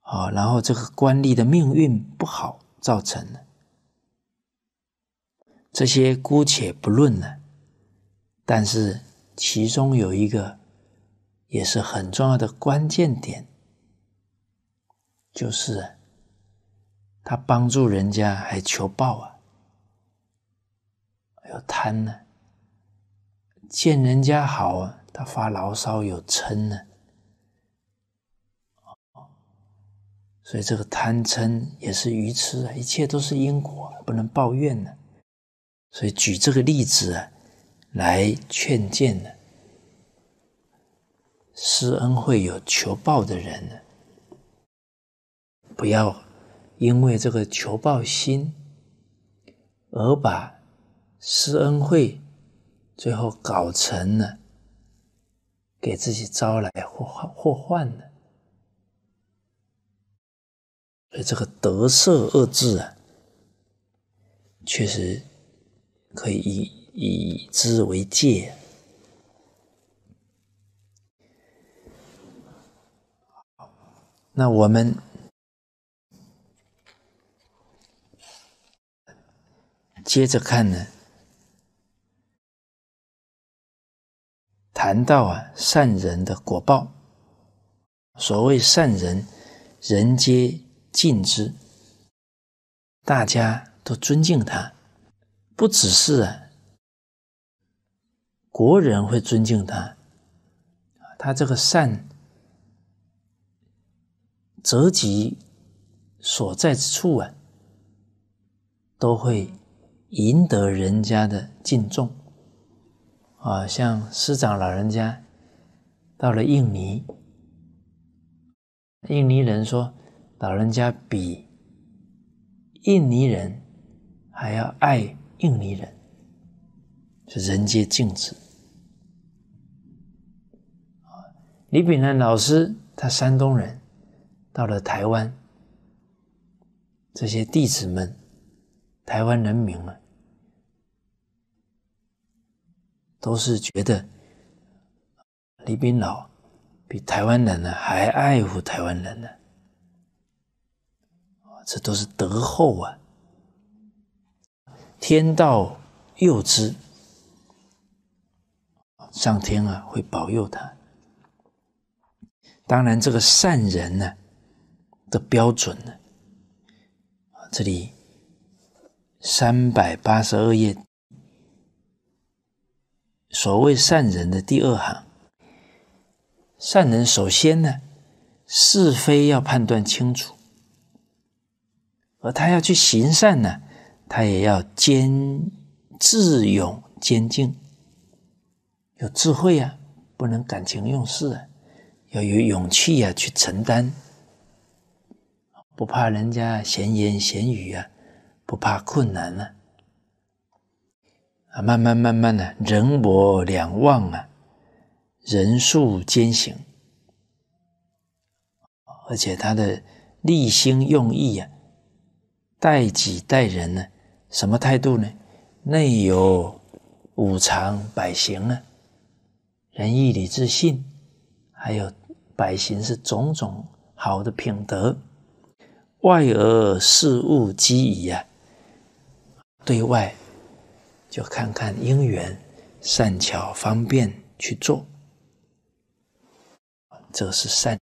啊，然后这个官吏的命运不好造成的。这些姑且不论呢，但是其中有一个也是很重要的关键点，就是他帮助人家还求报啊，有贪呢；见人家好啊，他发牢骚有嗔呢。所以这个贪嗔也是愚痴啊，一切都是因果，不能抱怨呢。所以举这个例子啊，来劝谏呢，施恩会有求报的人呢，不要因为这个求报心，而把施恩惠最后搞成了给自己招来祸祸患的。所以这个“得色二字啊，确实。可以以以之为戒。那我们接着看呢？谈到啊，善人的果报。所谓善人，人皆敬之，大家都尊敬他。不只是国人会尊敬他，他这个善泽及所在之处啊，都会赢得人家的敬重。啊，像师长老人家到了印尼，印尼人说，老人家比印尼人还要爱。印尼人是人皆敬之李炳南老师他山东人，到了台湾，这些弟子们、台湾人民们，都是觉得李炳老比台湾人呢还爱护台湾人呢这都是德厚啊！天道佑之，上天啊会保佑他。当然，这个善人呢的标准呢，啊，这里三百八十二页，所谓善人的第二行，善人首先呢是非要判断清楚，而他要去行善呢。他也要兼智勇兼进，有智慧啊，不能感情用事，啊，要有勇气呀，去承担，不怕人家闲言闲语啊，不怕困难啊，啊，慢慢慢慢的，人我两忘啊，人数兼行，而且他的立心用意啊，待己待人呢。什么态度呢？内有五常百行啊，仁义礼智信，还有百行是种种好的品德；外而事物机宜啊，对外就看看因缘，善巧方便去做，这是善。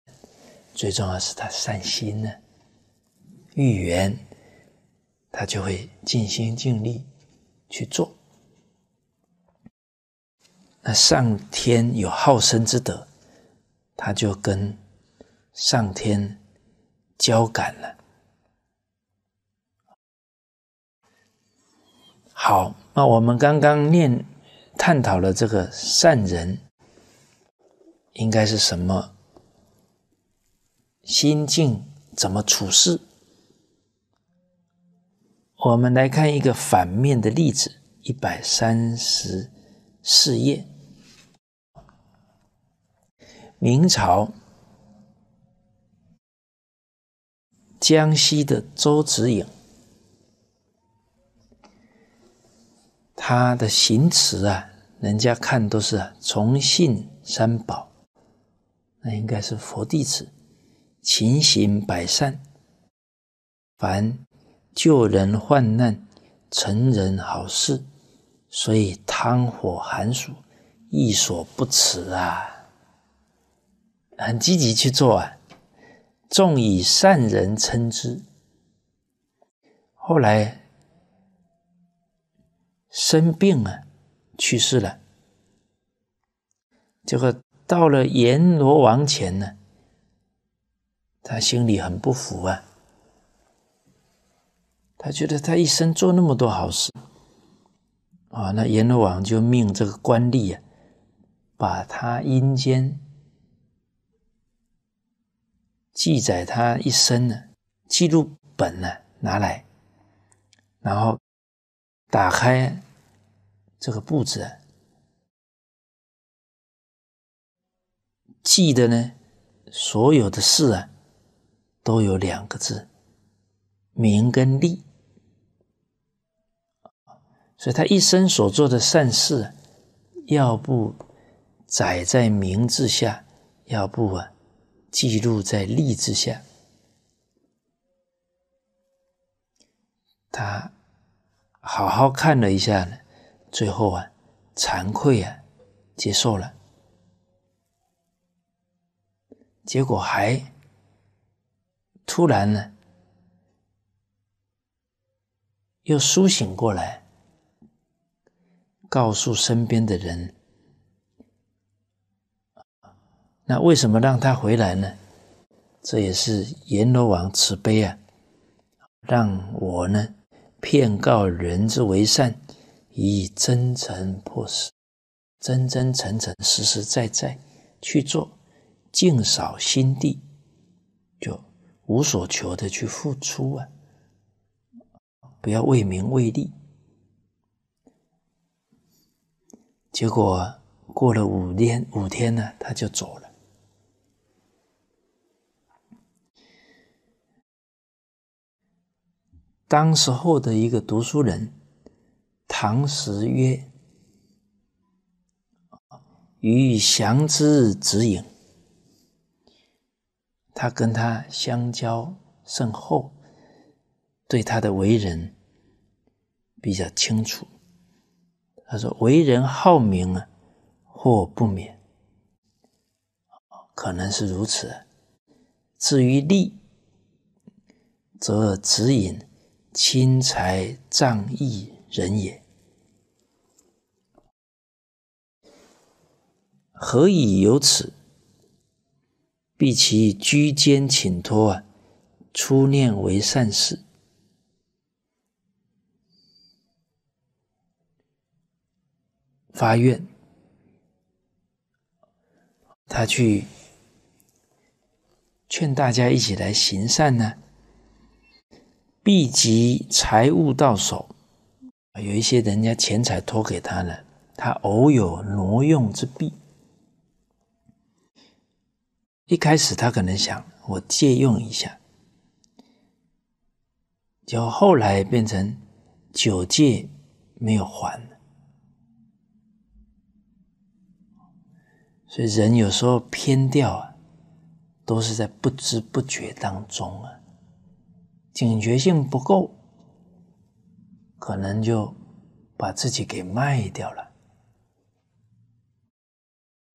最重要是他善心呢，欲缘。他就会尽心尽力去做。那上天有好生之德，他就跟上天交感了。好，那我们刚刚念探讨了这个善人应该是什么心境，怎么处事。我们来看一个反面的例子，一百三十四页，明朝江西的周子颖，他的行词啊，人家看都是崇信三宝，那应该是佛弟子，勤行百善，凡。救人患难，成人好事，所以汤火寒暑，亦所不辞啊！很积极去做啊，众以善人称之。后来生病啊，去世了。结果到了阎罗王前呢，他心里很不服啊。他觉得他一生做那么多好事，啊，那阎罗王就命这个官吏啊，把他阴间记载他一生的记录本呢拿来，然后打开这个簿子，记的呢所有的事啊，都有两个字，名跟利。所以他一生所做的善事，要不载在名字下，要不啊记录在利之下。他好好看了一下呢，最后啊惭愧啊接受了，结果还突然呢又苏醒过来。告诉身边的人，那为什么让他回来呢？这也是阎罗王慈悲啊，让我呢骗告人之为善，以真诚破使，真真诚诚、实实在在去做，净扫心地，就无所求的去付出啊，不要为名为利。结果过了五天，五天呢，他就走了。当时候的一个读书人，唐时曰，与祥之子颖，他跟他相交甚厚，对他的为人比较清楚。他说：“为人好名啊，或不免，可能是如此。至于利，则只引轻财仗义人也。何以有此？必其居间请托啊，初念为善事。”发愿，他去劝大家一起来行善呢，避及财物到手，有一些人家钱财托给他了，他偶有挪用之弊。一开始他可能想我借用一下，就后来变成久借没有还。所以人有时候偏掉啊，都是在不知不觉当中啊，警觉性不够，可能就把自己给卖掉了。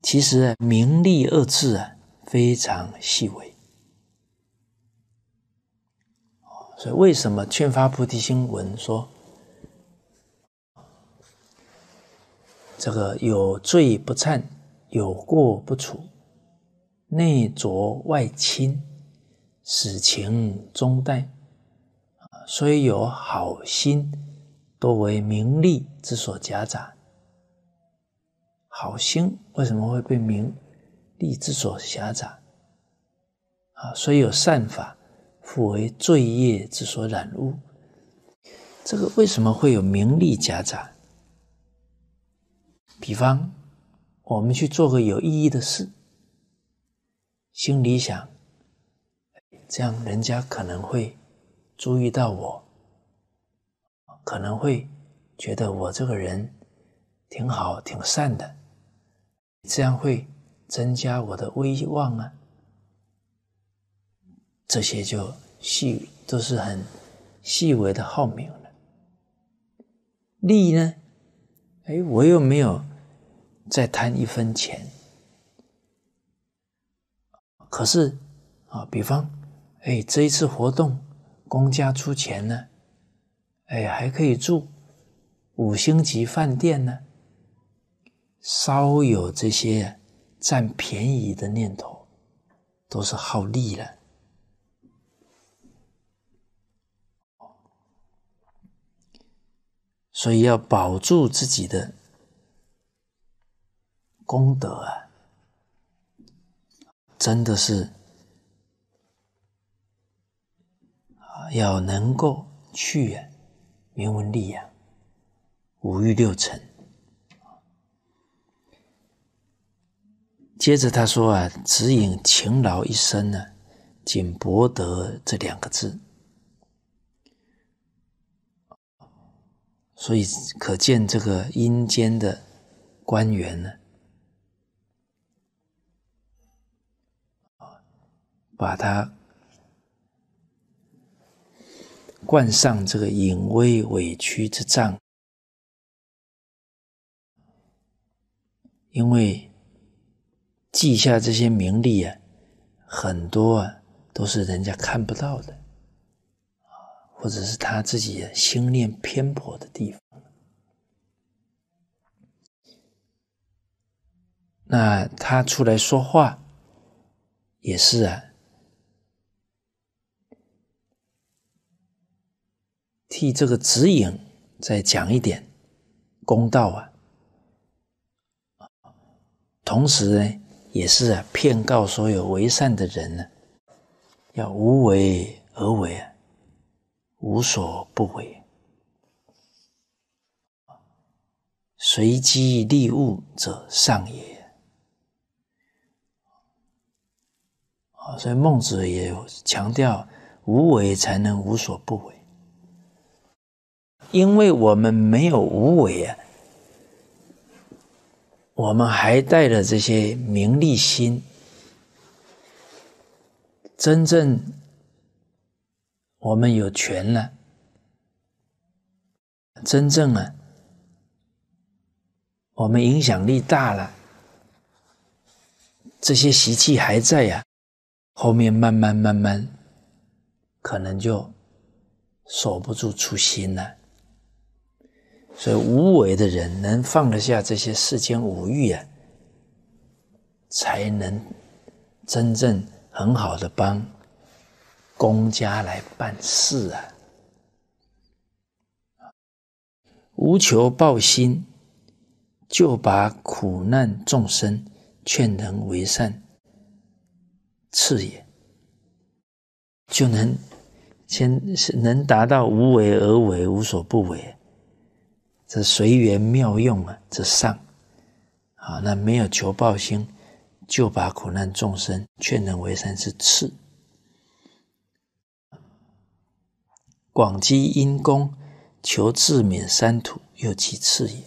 其实名利二字啊，非常细微。所以为什么劝发菩提心文说，这个有罪不忏？有过不处，内浊外清，始情终怠啊！虽有好心，多为名利之所夹杂。好心为什么会被名利之所夹杂？啊！虽有善法，复为罪业之所染污。这个为什么会有名利夹杂？比方。我们去做个有意义的事，心里想，这样人家可能会注意到我，可能会觉得我这个人挺好、挺善的，这样会增加我的威望啊。这些就细都是很细微的好名了。利呢？哎，我又没有。再贪一分钱，可是啊，比方，哎，这一次活动公家出钱呢，哎，还可以住五星级饭店呢，稍有这些占便宜的念头，都是好利了，所以要保住自己的。功德啊，真的是要能够去名文利养、五欲六尘。接着他说啊，指引勤劳一生呢，仅博得这两个字，所以可见这个阴间的官员呢。把他冠上这个隐微委屈之障，因为记下这些名利啊，很多啊都是人家看不到的啊，或者是他自己心念偏颇的地方。那他出来说话也是啊。替这个指引再讲一点公道啊！同时呢，也是啊，骗告所有为善的人呢，要无为而为啊，无所不为，随机利物者上也所以孟子也强调，无为才能无所不为。因为我们没有无为啊，我们还带着这些名利心。真正我们有权了，真正啊，我们影响力大了，这些习气还在呀。后面慢慢慢慢，可能就守不住初心了。所以无为的人，能放得下这些世间五欲啊，才能真正很好的帮公家来办事啊。无求报心，就把苦难众生劝人为善，次也就能先能达到无为而为，无所不为。这随缘妙用啊，这上，啊，那没有求报心，就把苦难众生劝人为善是次，广积阴功，求自免三土，又其次也。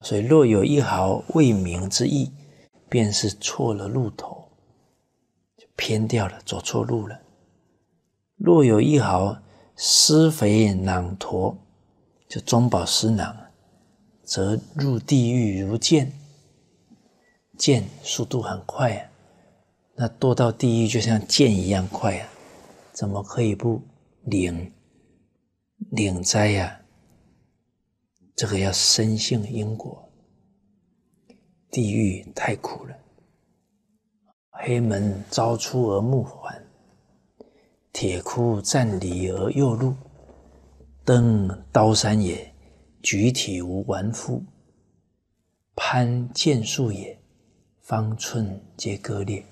所以，若有一毫未明之意，便是错了路头，就偏掉了，走错路了。若有一毫施肥懒惰。就中饱私囊，则入地狱如箭，箭速度很快啊！那堕到地狱就像箭一样快啊！怎么可以不领？领灾呀！这个要深信因果，地狱太苦了。黑门招出而目还，铁窟暂离而又入。登刀山也，举体无完肤；攀剑树也，方寸皆割裂。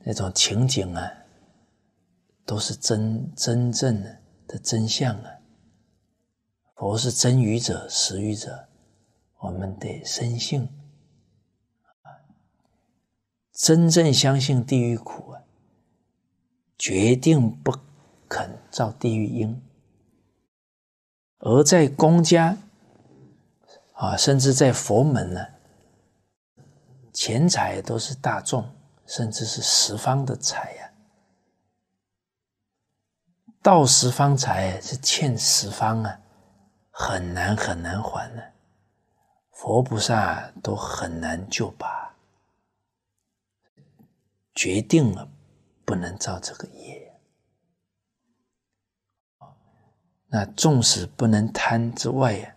那种情景啊，都是真真正的真相啊！佛是真愚者、实愚者，我们得深信真正相信地狱苦啊，决定不肯造地狱因。而在公家，啊，甚至在佛门呢，钱财都是大众，甚至是十方的财呀。到十方财是欠十方啊，很难很难还呢。佛菩萨都很难就把决定了，不能造这个业。那纵使不能贪之外啊，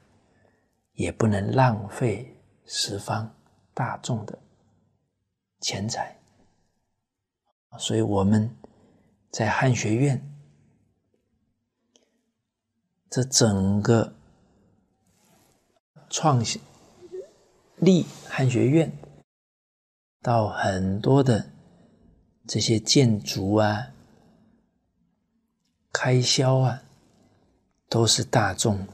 也不能浪费十方大众的钱财。所以我们在汉学院这整个创新立汉学院，到很多的这些建筑啊、开销啊。都是大众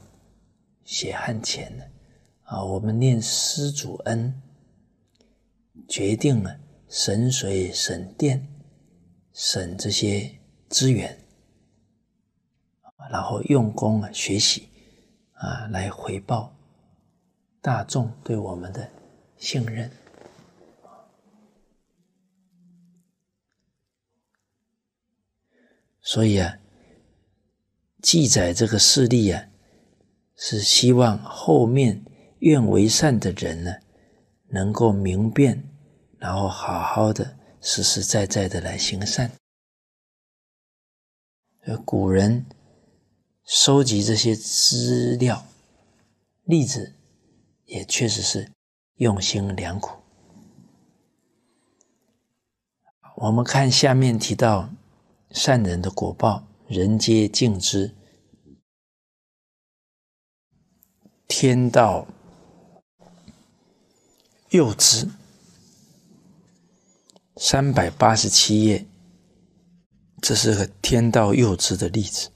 血汗钱的啊！我们念施主恩，决定了省水、省电、省这些资源然后用功啊学习啊，来回报大众对我们的信任。所以啊。记载这个事例啊，是希望后面愿为善的人呢，能够明辨，然后好好的、实实在在的来行善。古人收集这些资料例子，也确实是用心良苦。我们看下面提到善人的果报，人皆敬之。天道佑之，三百八十七页，这是个天道佑之的例子。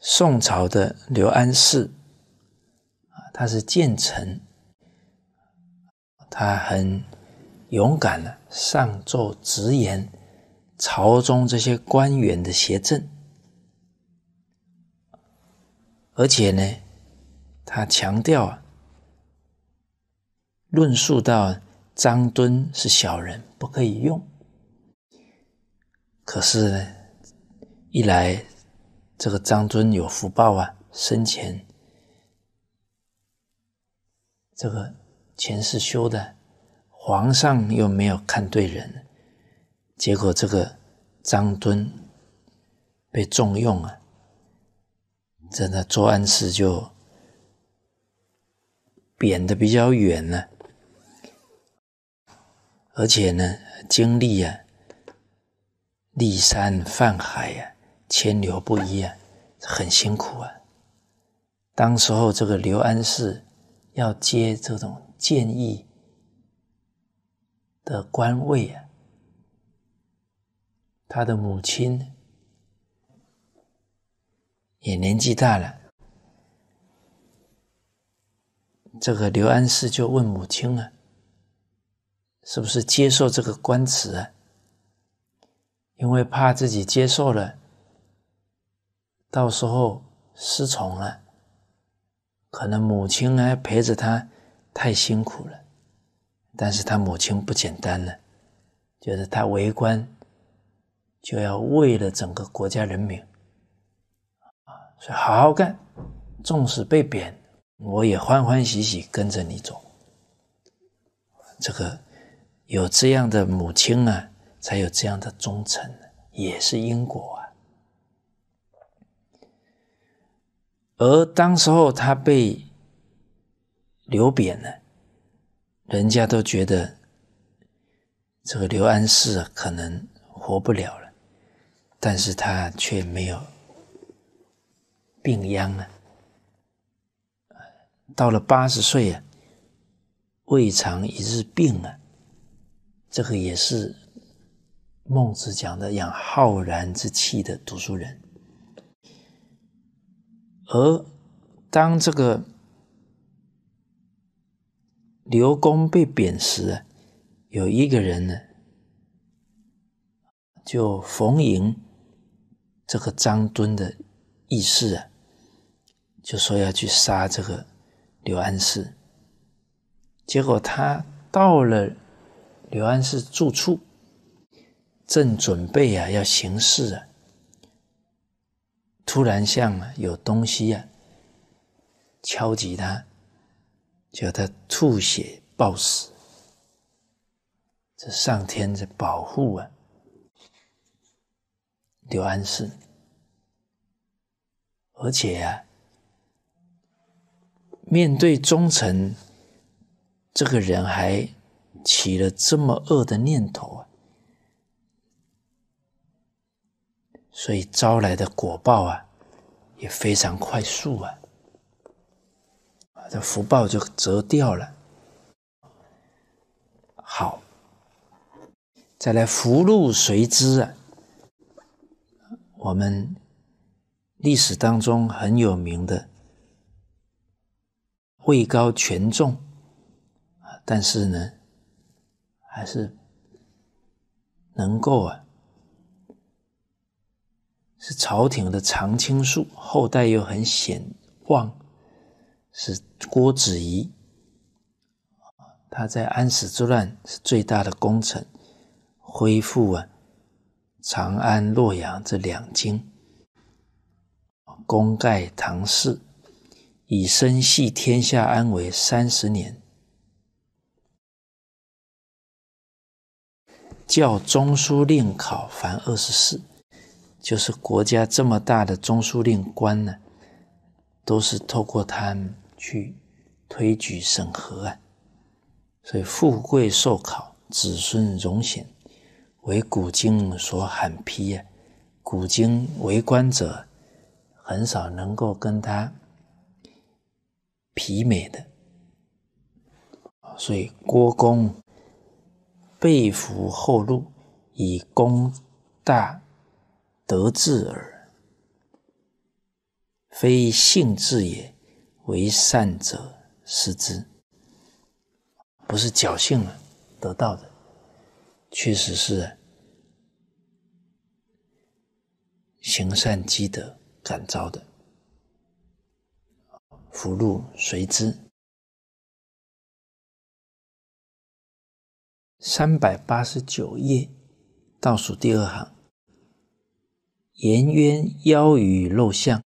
宋朝的刘安世他是谏臣，他很勇敢的上奏直言朝中这些官员的邪政。而且呢，他强调论述到张敦是小人，不可以用。可是呢，一来这个张敦有福报啊，生前这个前世修的，皇上又没有看对人，结果这个张敦被重用啊。真的，做安世就贬的比较远了，而且呢，经历啊，历山泛海呀，千流不一啊，很辛苦啊。当时候，这个刘安世要接这种建议的官位啊，他的母亲。也年纪大了，这个刘安世就问母亲啊：“是不是接受这个官职啊？因为怕自己接受了，到时候失宠了，可能母亲来陪着他太辛苦了。”但是他母亲不简单了，觉得他为官就要为了整个国家人民。说好好干，纵使被贬，我也欢欢喜喜跟着你走。这个有这样的母亲啊，才有这样的忠诚，也是因果啊。而当时候他被刘贬了，人家都觉得这个刘安世可能活不了了，但是他却没有。病殃啊！到了八十岁啊，未尝一日病啊。这个也是孟子讲的养浩然之气的读书人。而当这个刘公被贬时啊，有一个人呢，就逢迎这个张敦的意士啊。就说要去杀这个刘安世，结果他到了刘安世住处，正准备啊要行事啊，突然像有东西啊敲击他，叫他吐血暴死。这上天在保护啊刘安世，而且啊。面对忠臣，这个人还起了这么恶的念头啊，所以招来的果报啊，也非常快速啊，这福报就折掉了。好，再来福禄随之啊，我们历史当中很有名的。位高权重，啊，但是呢，还是能够啊，是朝廷的常青树，后代又很显旺，是郭子仪，他在安史之乱是最大的功臣，恢复啊，长安、洛阳这两京，功盖唐室。以身系天下安危三十年，教中书令考凡二十四，就是国家这么大的中书令官呢，都是透过他们去推举审核啊。所以富贵受考，子孙荣显，为古今所罕披啊。古今为官者很少能够跟他。媲美的所以郭公背服后禄，以功大得志耳，非性自也。为善者是之，不是侥幸了得到的，确实是行善积德感召的。福禄随之。三百八十九页倒数第二行：颜渊妖于陋相，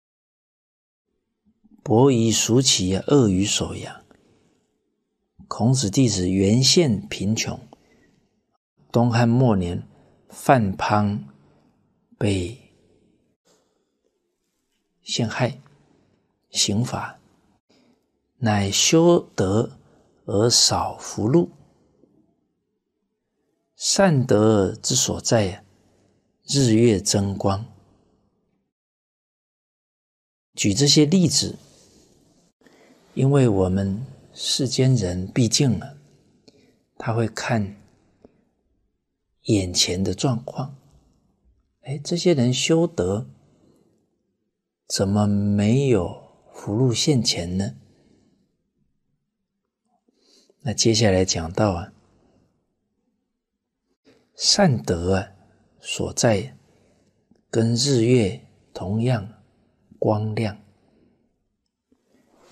伯夷疏其恶于所养。孔子弟子原县贫穷。东汉末年，范滂被陷害，刑罚。乃修德而少福禄，善德之所在也。日月增光，举这些例子，因为我们世间人毕竟啊，他会看眼前的状况。哎，这些人修德，怎么没有福禄现前呢？那接下来讲到啊，善德啊所在，跟日月同样光亮，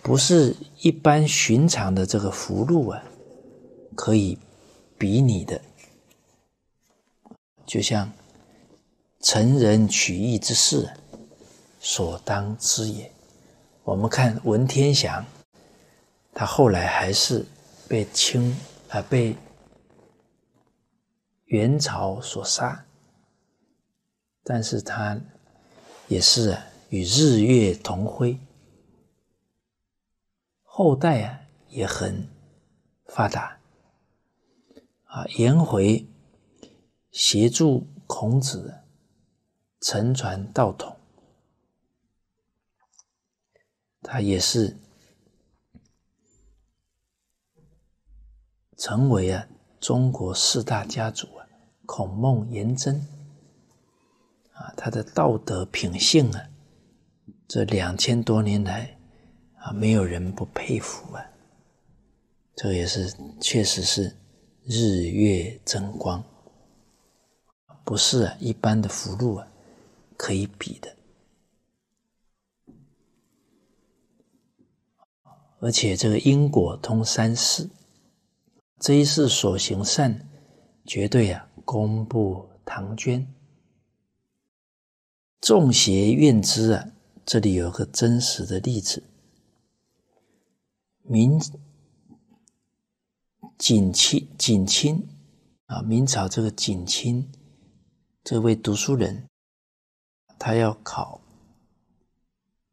不是一般寻常的这个福禄啊可以比拟的。就像成人取义之事，所当之也。我们看文天祥，他后来还是。被清啊，被元朝所杀，但是他也是与日月同辉，后代啊也很发达啊。颜回协助孔子承传道统，他也是。成为啊，中国四大家族啊，孔孟颜真啊，他的道德品性啊，这两千多年来啊，没有人不佩服啊。这也是，确实是日月争光，不是啊一般的福禄啊可以比的。而且这个因果通三世。这一世所行善，绝对啊，功不唐捐。众邪怨之啊，这里有个真实的例子：明景气景清啊，明朝这个景清这位读书人，他要考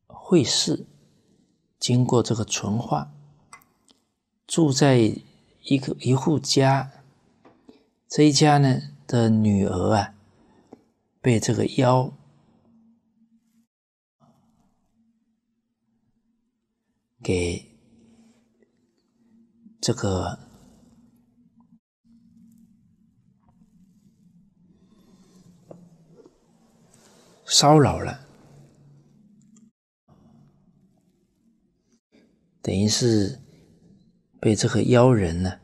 会试，经过这个淳化住在。一个一户家，这一家呢的女儿啊，被这个妖给这个骚扰了，等于是。被这个妖人呢，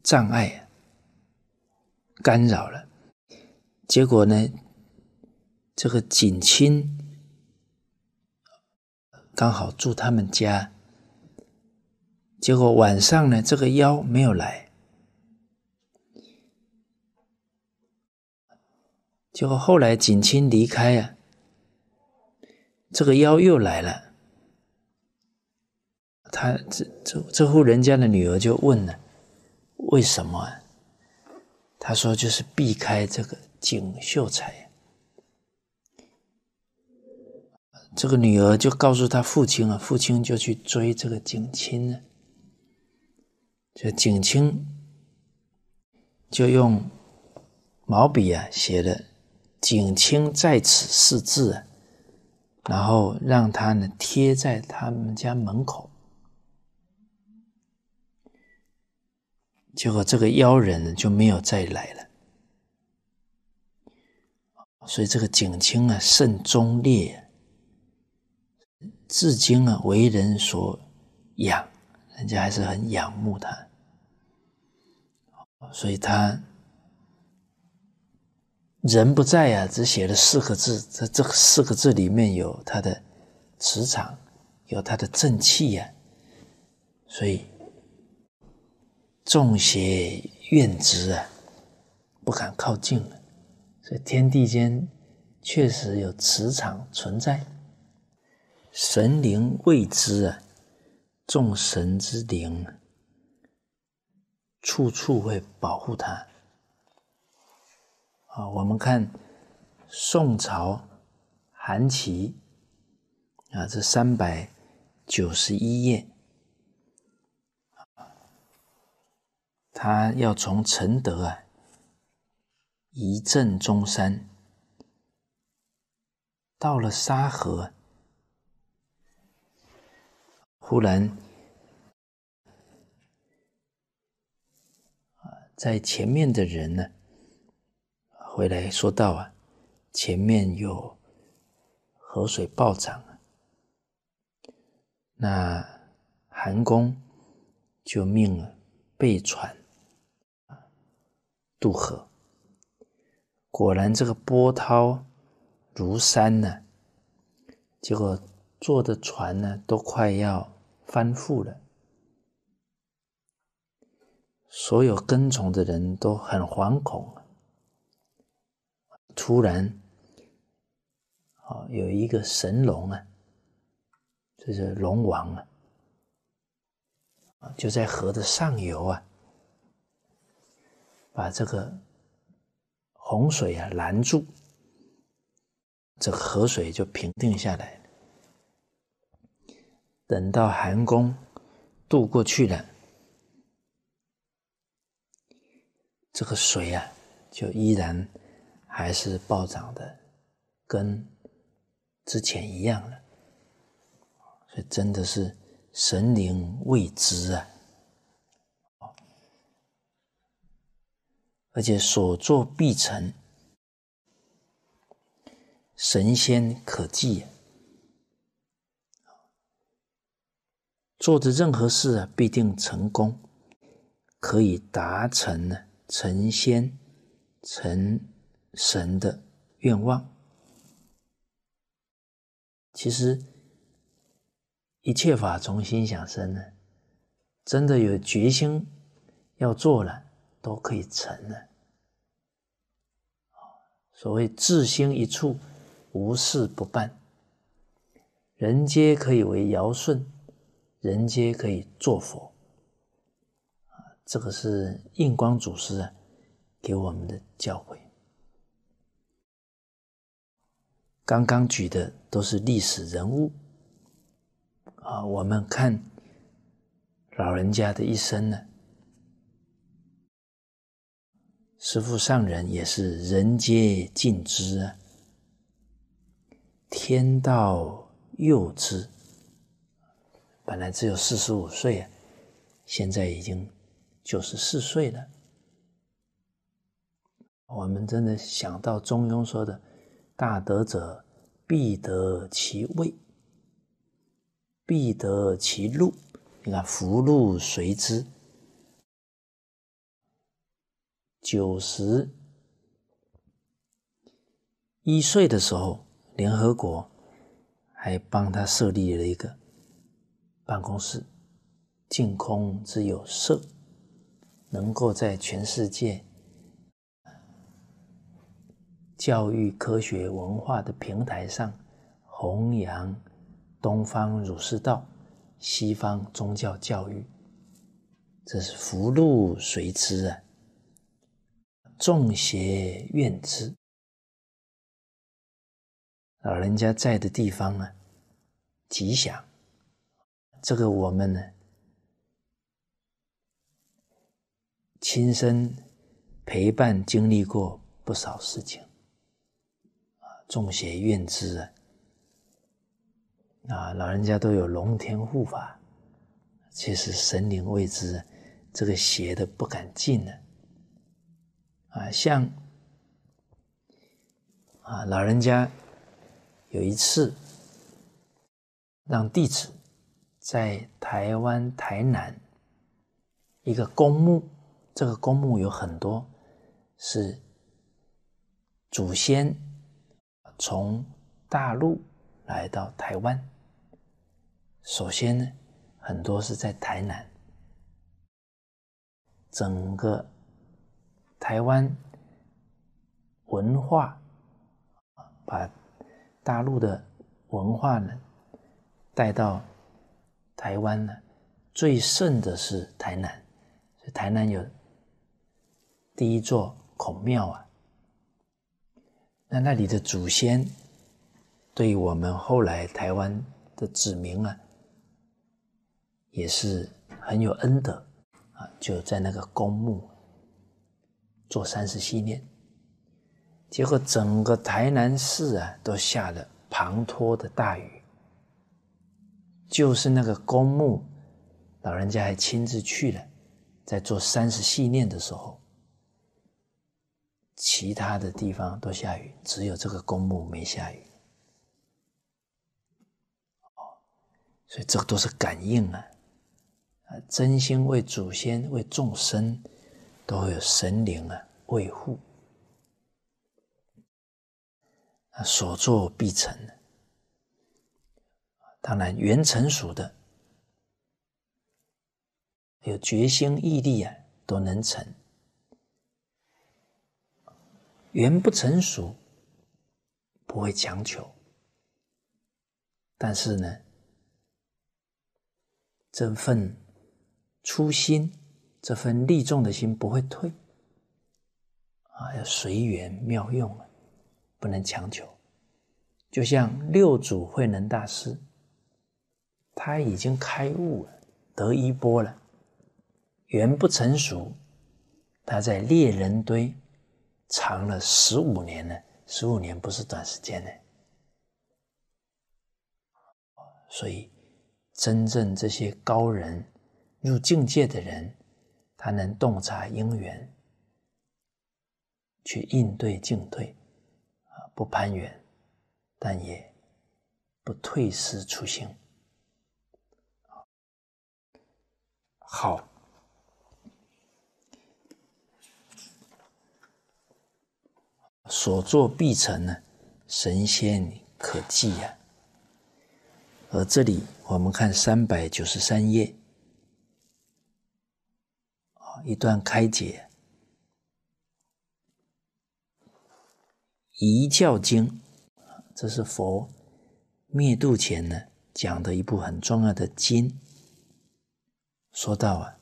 障碍、干扰了，结果呢，这个锦亲刚好住他们家，结果晚上呢，这个妖没有来，结果后来锦亲离开呀，这个妖又来了。他这这这户人家的女儿就问了：“为什么？”他说：“就是避开这个景秀才。”这个女儿就告诉他父亲啊，父亲就去追这个景清了。这景清就用毛笔啊写的“景清在此”四字，然后让他呢贴在他们家门口。结果这个妖人就没有再来了，所以这个景清啊，甚忠烈，至今啊为人所仰，人家还是很仰慕他。所以他人不在呀，只写了四个字，在这四个字里面有他的磁场，有他的正气呀，所以。众邪怨之啊，不敢靠近了。所以天地间确实有磁场存在，神灵未知啊，众神之灵处处会保护他。啊，我们看宋朝韩琦啊，这三百九十一页。他要从承德啊移镇中山，到了沙河，忽然啊，在前面的人呢回来说道啊，前面有河水暴涨啊，那韩公就命了被传。渡河，果然这个波涛如山呢，结果坐的船呢都快要翻覆了，所有跟从的人都很惶恐。突然，好有一个神龙啊，这是龙王啊就在河的上游啊。把这个洪水啊拦住，这河水就平定下来。等到寒宫渡过去了，这个水啊就依然还是暴涨的，跟之前一样了。所以真的是神灵未知啊。而且所作必成，神仙可祭。做的任何事必定成功，可以达成呢成仙、成神的愿望。其实一切法从心想生呢，真的有决心要做了。都可以成呢。所谓智心一处，无事不办。人皆可以为尧舜，人皆可以做佛。这个是印光祖师啊给我们的教诲。刚刚举的都是历史人物。啊，我们看老人家的一生呢。师父上人也是人皆敬之啊，天道佑之。本来只有四十五岁，现在已经九十四岁了。我们真的想到《中庸》说的：“大德者，必得其位，必得其禄，你看福禄随之。”九十一岁的时候，联合国还帮他设立了一个办公室，净空只有社，能够在全世界教育、科学、文化的平台上弘扬东方儒释道、西方宗教教育，这是福禄随之啊？众邪怨之，老人家在的地方呢，吉祥。这个我们呢，亲身陪伴经历过不少事情啊，众邪怨之啊，啊，老人家都有龙天护法，其实神灵未知，这个邪的不敢进呢。啊，像啊，老人家有一次让弟子在台湾台南一个公墓，这个公墓有很多是祖先从大陆来到台湾，首先呢，很多是在台南，整个。台湾文化把大陆的文化呢带到台湾呢，最盛的是台南，所以台南有第一座孔庙啊。那那里的祖先对我们后来台湾的子民啊，也是很有恩德啊，就在那个公墓。做三十系念，结果整个台南市啊都下了滂沱的大雨。就是那个公墓，老人家还亲自去了，在做三十系念的时候，其他的地方都下雨，只有这个公墓没下雨。哦，所以这都是感应啊！啊，真心为祖先，为众生。都会有神灵啊维护，啊所作必成当然，缘成熟的，有决心毅力啊，都能成。缘不成熟，不会强求。但是呢，这份初心。这份利众的心不会退啊，要随缘妙用啊，不能强求。就像六祖慧能大师，他已经开悟了，得一波了，缘不成熟，他在猎人堆藏了十五年呢，十五年不是短时间呢。所以，真正这些高人入境界的人。他能洞察因缘，去应对进退，啊，不攀援，但也不退失初心。好，所作必成呢，神仙可记呀。而这里我们看三百九十三页。一段开解，《遗教经》这是佛灭度前呢讲的一部很重要的经。说到啊，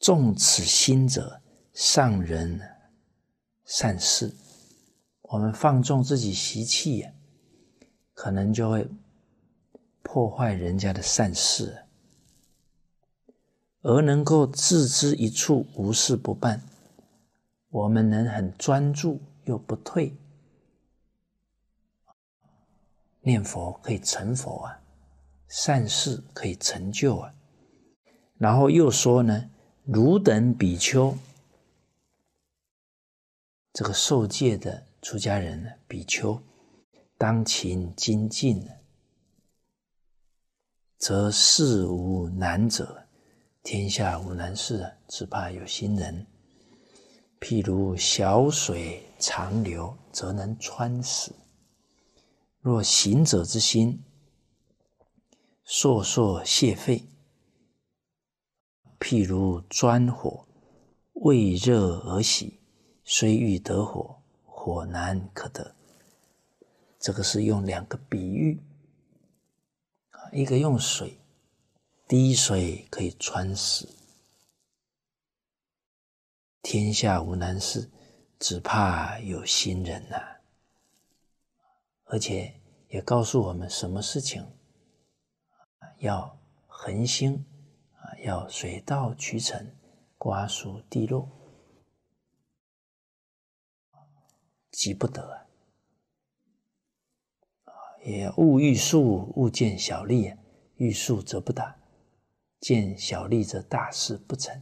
重此心者，善人善事。我们放纵自己习气，可能就会破坏人家的善事。而能够置之一处，无事不办。我们能很专注又不退，念佛可以成佛啊，善事可以成就啊。然后又说呢，汝等比丘，这个受戒的出家人呢，比丘当勤精进呢，则事无难者。天下无难事，只怕有心人。譬如小水长流，则能穿石；若行者之心烁烁泄沸；譬如砖火未热而喜，虽欲得火，火难可得。这个是用两个比喻一个用水。滴水可以穿石，天下无难事，只怕有心人呐。而且也告诉我们，什么事情要恒心啊，要水到渠成，瓜熟蒂落，急不得啊。啊，也勿欲速，勿见小利，欲速则不达。见小利则大事不成。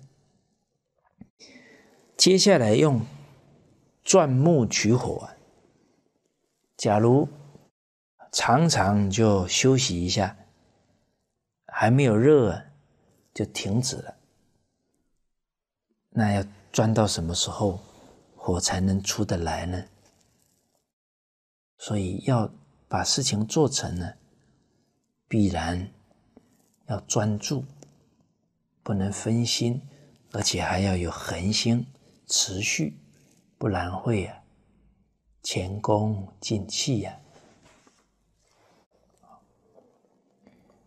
接下来用钻木取火，假如常常就休息一下，还没有热就停止了。那要钻到什么时候火才能出得来呢？所以要把事情做成呢，必然要专注。不能分心，而且还要有恒心，持续，不然会啊前功尽弃呀。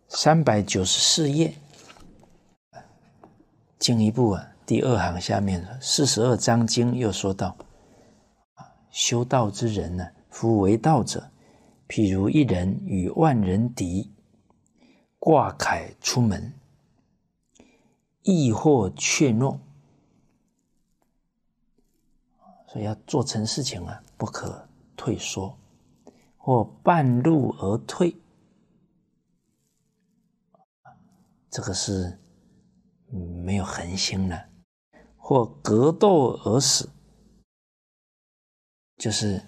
三百九十四页，进一步啊，第二行下面四十二章经又说到修道之人呢，夫为道者，譬如一人与万人敌，挂铠出门。亦或怯懦，所以要做成事情啊，不可退缩，或半路而退，这个是没有恒心的；或格斗而死，就是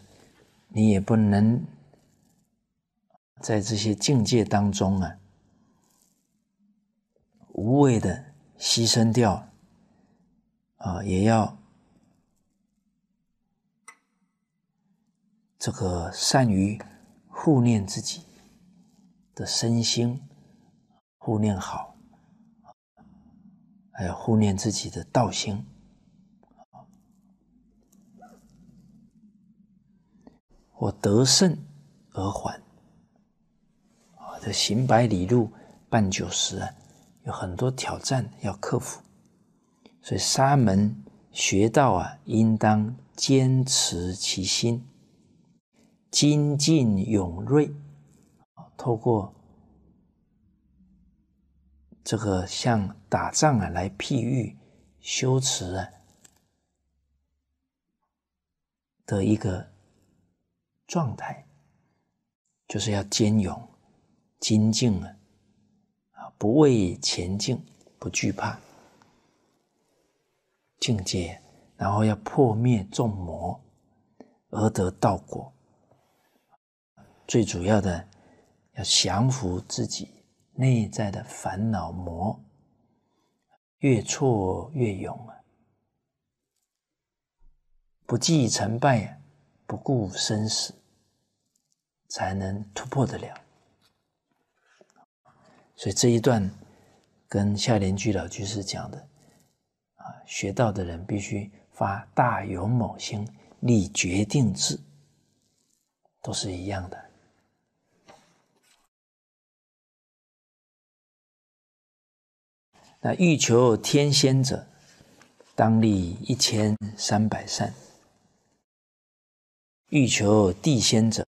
你也不能在这些境界当中啊，无谓的。牺牲掉啊，也要这个善于护念自己的身心，护念好，还有护念自己的道心。我得胜而还，啊，这行百里路半九十啊。有很多挑战要克服，所以沙门学道啊，应当坚持其心，精进勇锐啊，透过这个像打仗啊来譬喻修持啊的一个状态，就是要坚勇、精进啊。不畏前进，不惧怕境界，然后要破灭众魔而得道果。最主要的，要降服自己内在的烦恼魔，越挫越勇啊！不计成败，不顾生死，才能突破得了。所以这一段跟下联句老居士讲的，啊，学道的人必须发大勇猛心，立决定志，都是一样的。那欲求天仙者，当立一千三百善；欲求地仙者，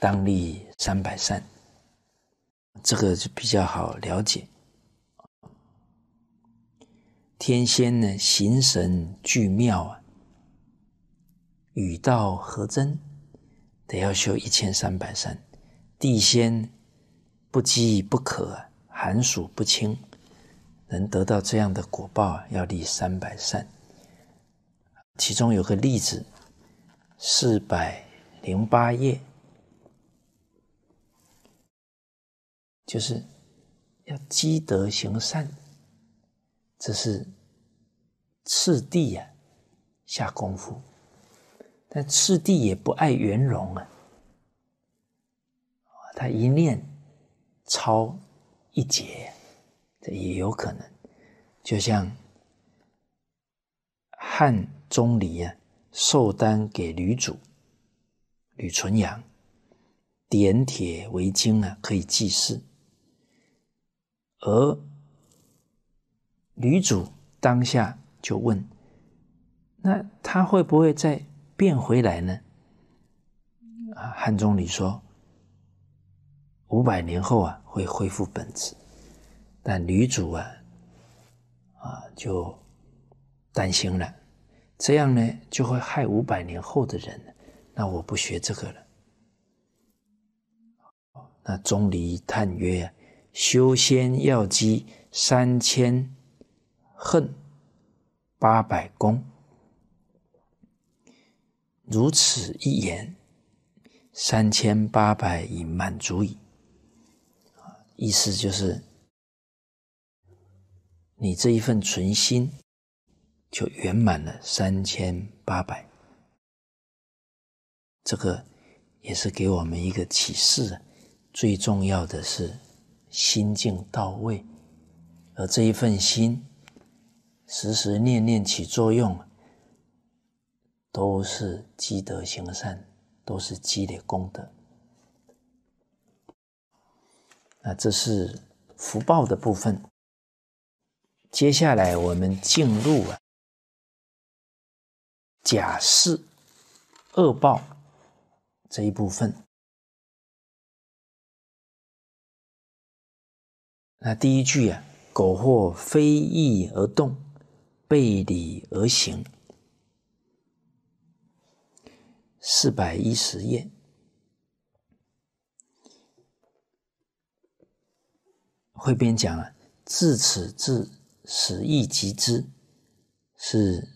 当立三百善。这个就比较好了解。天仙呢，形神俱妙啊，与道合真，得要修一千三百善。地仙不饥不渴，寒暑不侵，能得到这样的果报啊，要立三百善。其中有个例子，四百零八页。就是要积德行善，这是赤帝呀下功夫，但赤帝也不爱圆融啊，他一念超一劫，这也有可能。就像汉钟离呀授丹给吕祖吕纯阳，点铁为金啊，可以济世。而女主当下就问：“那他会不会再变回来呢？”啊，汉钟离说：“五百年后啊，会恢复本质。”但女主啊，啊就担心了，这样呢就会害五百年后的人那我不学这个了。那钟离叹曰。修仙要积三千恨，八百功。如此一言，三千八百已满足矣。意思就是你这一份存心就圆满了三千八百。这个也是给我们一个启示，最重要的是。心境到位，而这一份心，时时念念起作用，都是积德行善，都是积累功德。那这是福报的部分。接下来我们进入啊，假释恶报这一部分。那第一句啊，“苟或非义而动，背理而行”，四百一十页，汇编讲了，自此至始亦极之，是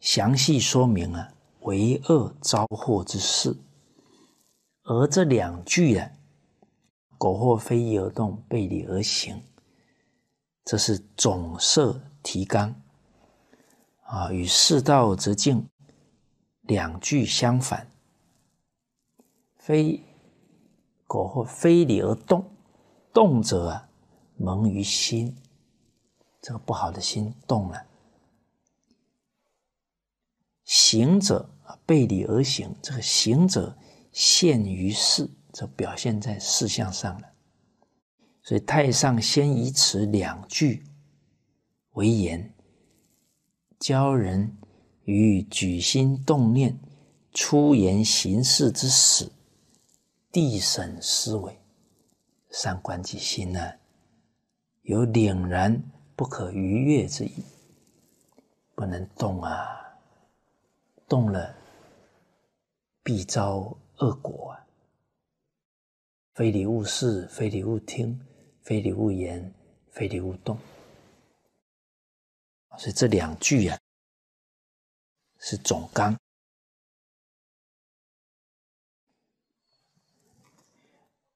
详细说明啊，为恶招祸之事，而这两句呀。苟或非义而动，背离而行，这是总色提纲啊。与世道则静两句相反，非苟或非礼而动，动者萌于心，这个不好的心动了；行者啊，背离而行，这个行者陷于世。就表现在事项上了，所以太上先以此两句为言，教人于举心动念、出言行事之始，地审思维，上观及心呢，有凛然不可逾越之意，不能动啊，动了必遭恶果啊。非礼勿视，非礼勿听，非礼勿言，非礼勿动。所以这两句呀，是总纲。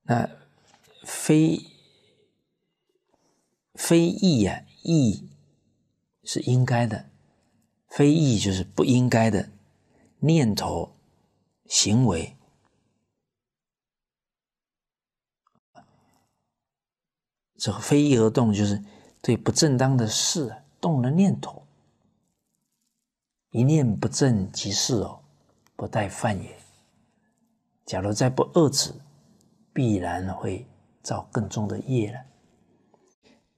那非非义呀，义是应该的，非义就是不应该的，念头、行为。这个非意而动，就是对不正当的事动了念头，一念不正即是哦，不待犯也。假如再不遏止，必然会造更重的业了。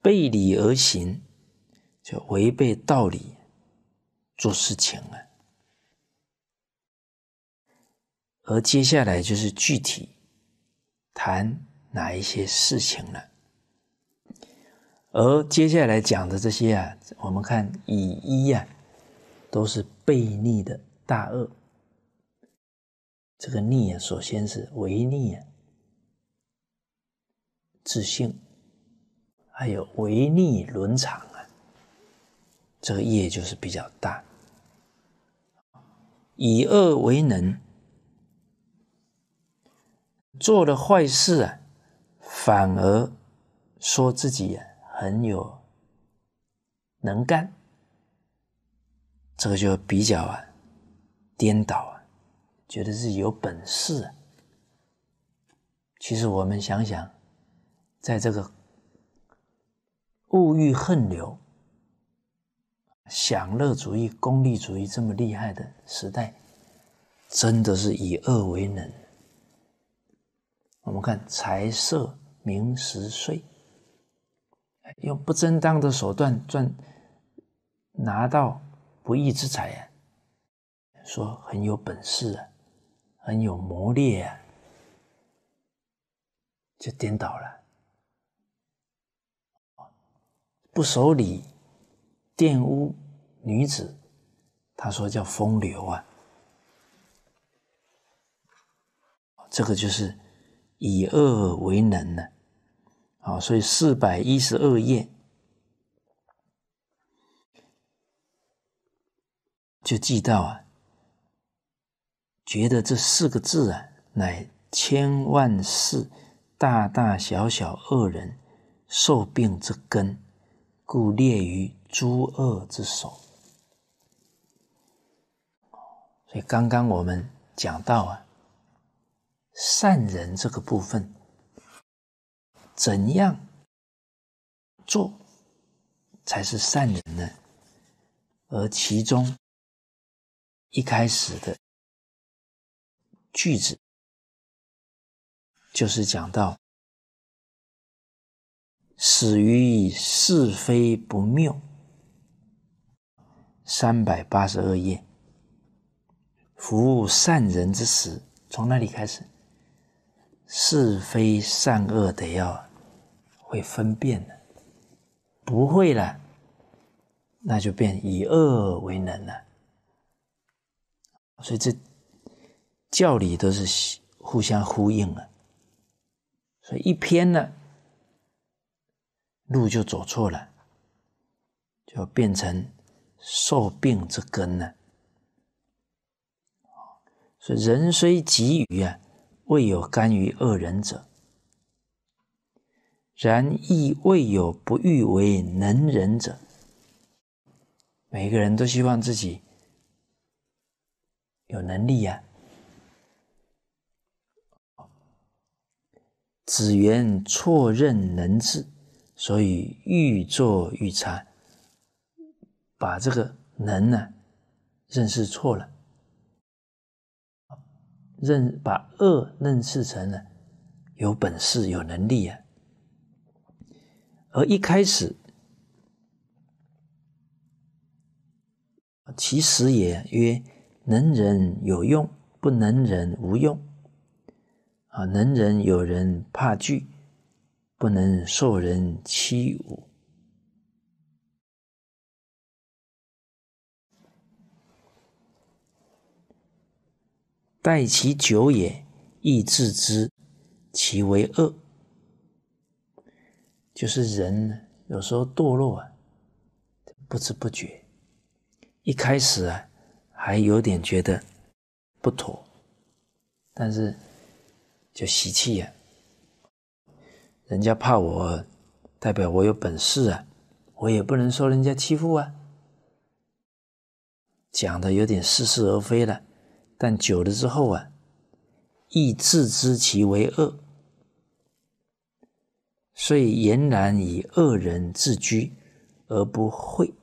背理而行，就违背道理做事情了。而接下来就是具体谈哪一些事情了。而接下来讲的这些啊，我们看以一啊，都是悖逆的大恶。这个逆啊，首先是违逆啊，自信，还有违逆伦常啊。这个业就是比较大。以恶为能，做了坏事啊，反而说自己啊。很有能干，这个就比较啊颠倒啊，觉得是有本事啊。其实我们想想，在这个物欲横流、享乐主义、功利主义这么厉害的时代，真的是以恶为能。我们看财色名食睡。用不正当的手段赚，拿到不义之财啊！说很有本事啊，很有谋略啊，就颠倒了。不守礼，玷污女子，他说叫风流啊，这个就是以恶为能呢。好，所以四百一十二页就记到啊，觉得这四个字啊，乃千万世大大小小恶人受病之根，故列于诸恶之首。所以刚刚我们讲到啊，善人这个部分。怎样做才是善人呢？而其中一开始的句子就是讲到“始于是非不谬”，三百八十二页，服务善人之时，从那里开始？是非善恶得要会分辨的，不会了，那就变以恶为能了。所以这教理都是互相呼应的，所以一偏呢，路就走错了，就变成受病之根了。所以人虽给予啊。未有甘于恶人者，然亦未有不欲为能人者。每个人都希望自己有能力呀。只缘错认能智，所以欲做欲差，把这个能呢认识错了。认把恶认识成了有本事、有能力啊，而一开始其实也曰能人有用，不能人无用啊，能人有人怕惧，不能受人欺侮。待其久也，亦自知其为恶。就是人有时候堕落啊，不知不觉。一开始啊，还有点觉得不妥，但是就习气呀。人家怕我，代表我有本事啊，我也不能受人家欺负啊。讲的有点似是而非了。但久了之后啊，亦自知其为恶，所以俨然以恶人自居，而不讳。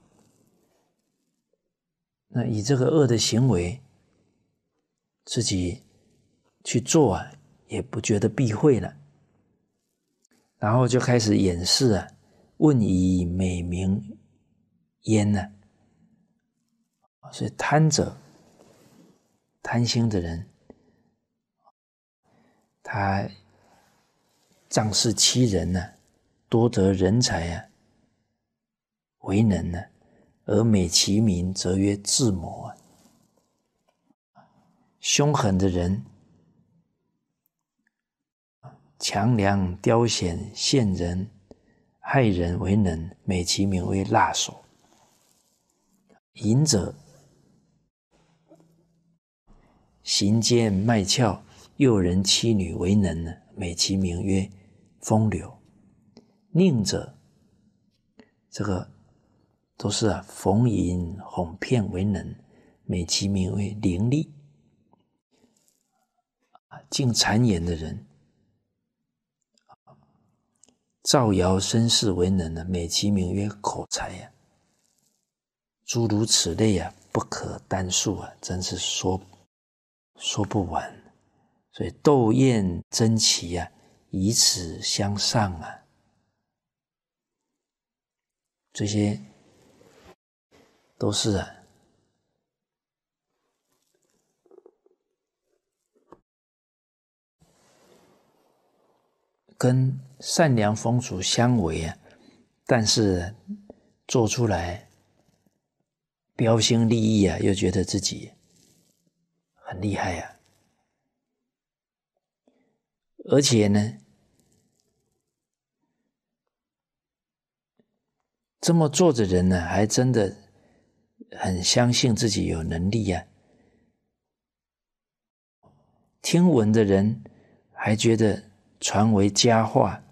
那以这个恶的行为自己去做啊，也不觉得避讳了。然后就开始掩饰啊，问以美名焉呢？啊，所以贪者。贪心的人，他仗势欺人呢，多得人才啊，为能呢，而美其名则曰智谋啊。凶狠的人，强梁刁险陷人，害人为能，美其名为辣手；淫者。行间卖俏，诱人妻女为能呢？美其名曰风流；宁者，这个都是啊逢迎哄骗为能，美其名为伶俐敬谗言的人造谣生事为能呢？美其名曰口才呀；诸如此类啊，不可单数啊，真是说。说不完，所以斗艳争奇啊，以此相上啊，这些都是跟善良风俗相违啊。但是做出来标新立异啊，又觉得自己。很厉害呀！而且呢，这么做的人呢，还真的很相信自己有能力呀。听闻的人还觉得传为佳话。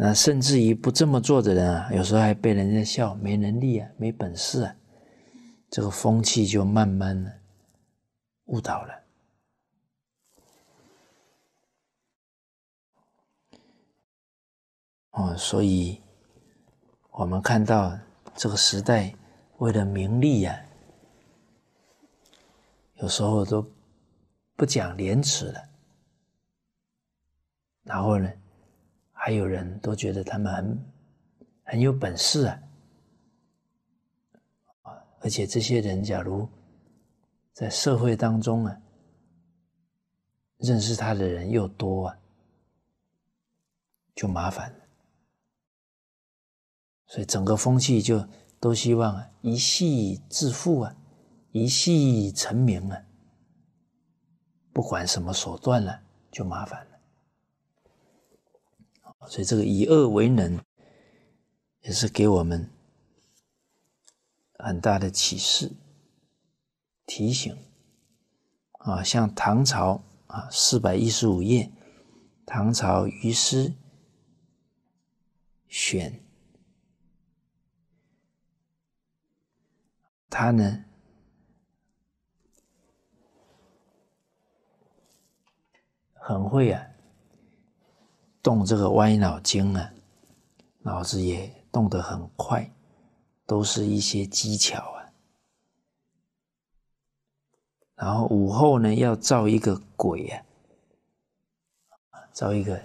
那甚至于不这么做的人啊，有时候还被人家笑没能力啊、没本事啊，这个风气就慢慢的误导了。哦，所以我们看到这个时代为了名利啊，有时候都不讲廉耻了，然后呢？还有人都觉得他们很很有本事啊，而且这些人假如在社会当中啊，认识他的人又多啊，就麻烦了。所以整个风气就都希望一系致富啊，一系成名啊，不管什么手段了，就麻烦。所以这个以恶为能，也是给我们很大的启示、提醒。啊，像唐朝啊，四百一十五页，唐朝于诗选，他呢很会啊，动这个歪脑筋啊，脑子也动得很快，都是一些技巧啊。然后午后呢，要造一个鬼啊，造一个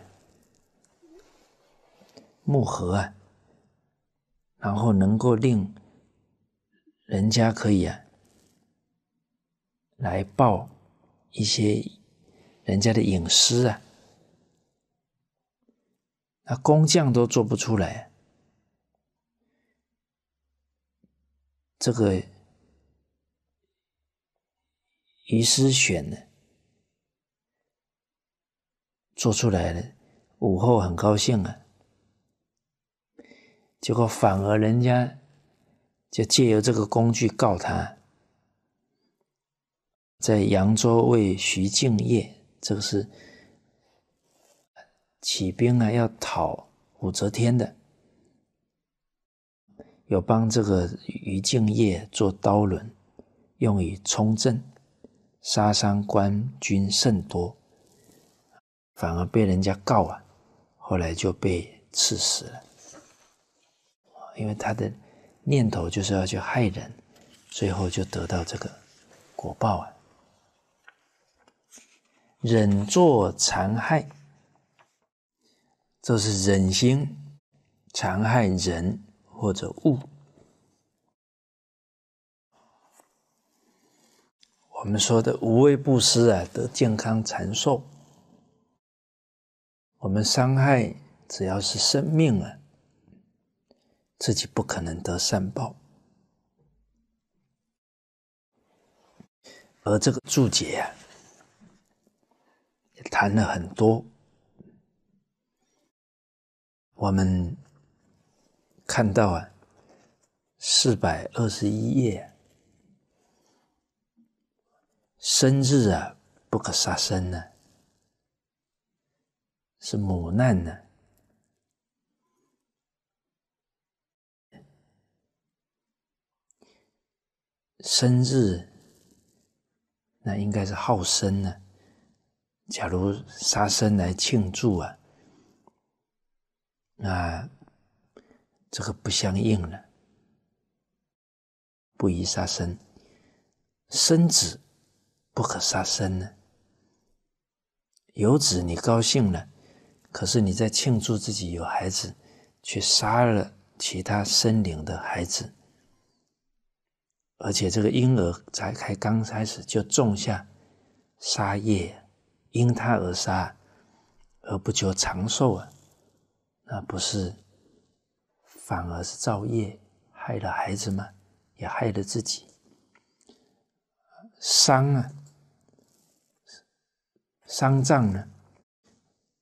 木盒啊，然后能够令人家可以啊来报一些人家的隐私啊。那工匠都做不出来，这个于思选呢做出来了，武后很高兴啊。结果反而人家就借由这个工具告他，在扬州为徐敬业，这个是。起兵啊，要讨武则天的，有帮这个于敬业做刀轮，用以冲阵，杀伤官军甚多，反而被人家告啊，后来就被赐死了。因为他的念头就是要去害人，最后就得到这个果报啊，忍作残害。这是忍心残害人或者物。我们说的无畏布施啊，得健康长寿。我们伤害只要是生命啊，自己不可能得善报。而这个注解啊，也谈了很多。我们看到啊，四百二十一页，生日啊不可杀生呢，是母难呢，生日那应该是好生呢，假如杀生来庆祝啊。那这个不相应了，不宜杀生。生子不可杀生呢？有子你高兴了，可是你在庆祝自己有孩子，却杀了其他生灵的孩子，而且这个婴儿才开刚开始就种下杀业，因他而杀，而不求长寿啊！那不是，反而是造业，害了孩子嘛，也害了自己。丧啊，丧葬呢，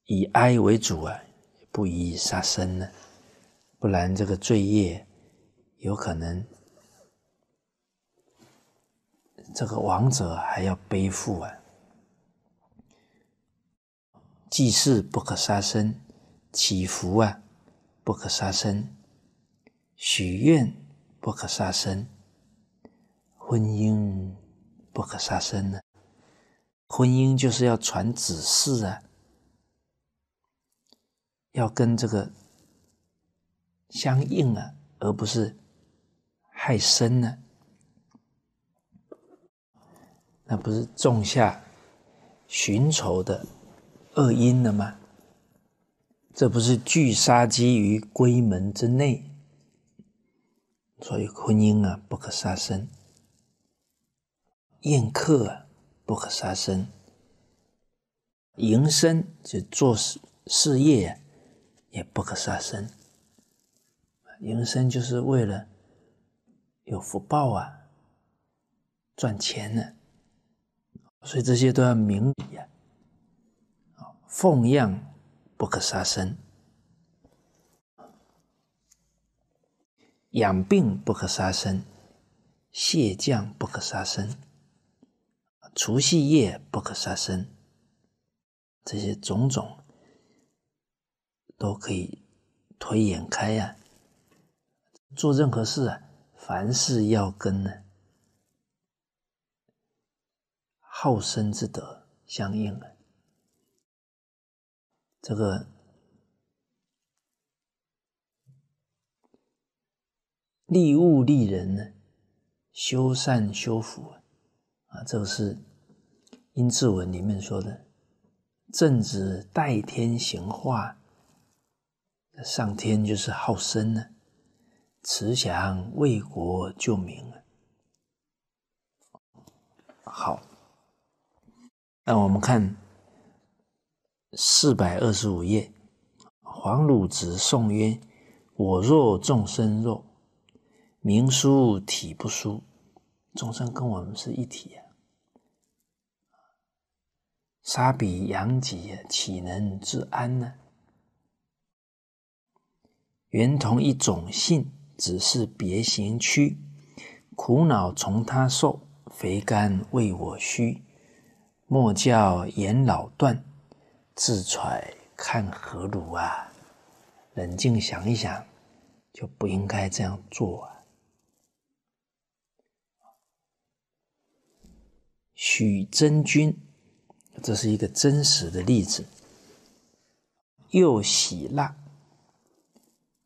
以哀为主啊，不宜杀生呢，不然这个罪业有可能，这个亡者还要背负啊。祭祀不可杀生。祈福啊，不可杀生；许愿不可杀生；婚姻不可杀生呢？婚姻就是要传子嗣啊，要跟这个相应啊，而不是害身呢？那不是种下寻仇的恶因了吗？这不是聚杀机于闺门之内，所以婚姻啊不可杀生，宴客不可杀生，营生就做事事业也不可杀生，营生就是为了有福报啊，赚钱呢，所以这些都要明理呀、啊奉养。不可杀生，养病不可杀生，卸降不可杀生，除夕夜不可杀生，这些种种都可以推演开呀。做任何事啊，凡事要跟呢好生之德相应的。这个利物利人呢，修善修福啊，这个是《阴骘文》里面说的，正直待天行化，上天就是好生呢，慈祥为国救民啊。好，那我们看。四百二十五页，黄鲁子颂曰：“我若众生若，名殊体不殊。众生跟我们是一体呀，杀彼扬己，岂能自安呢？原同一种性，只是别行趋。苦恼从他受，肥甘为我虚。莫教言老断。”自揣看何如啊？冷静想一想，就不应该这样做啊！许真君，这是一个真实的例子。又喜辣，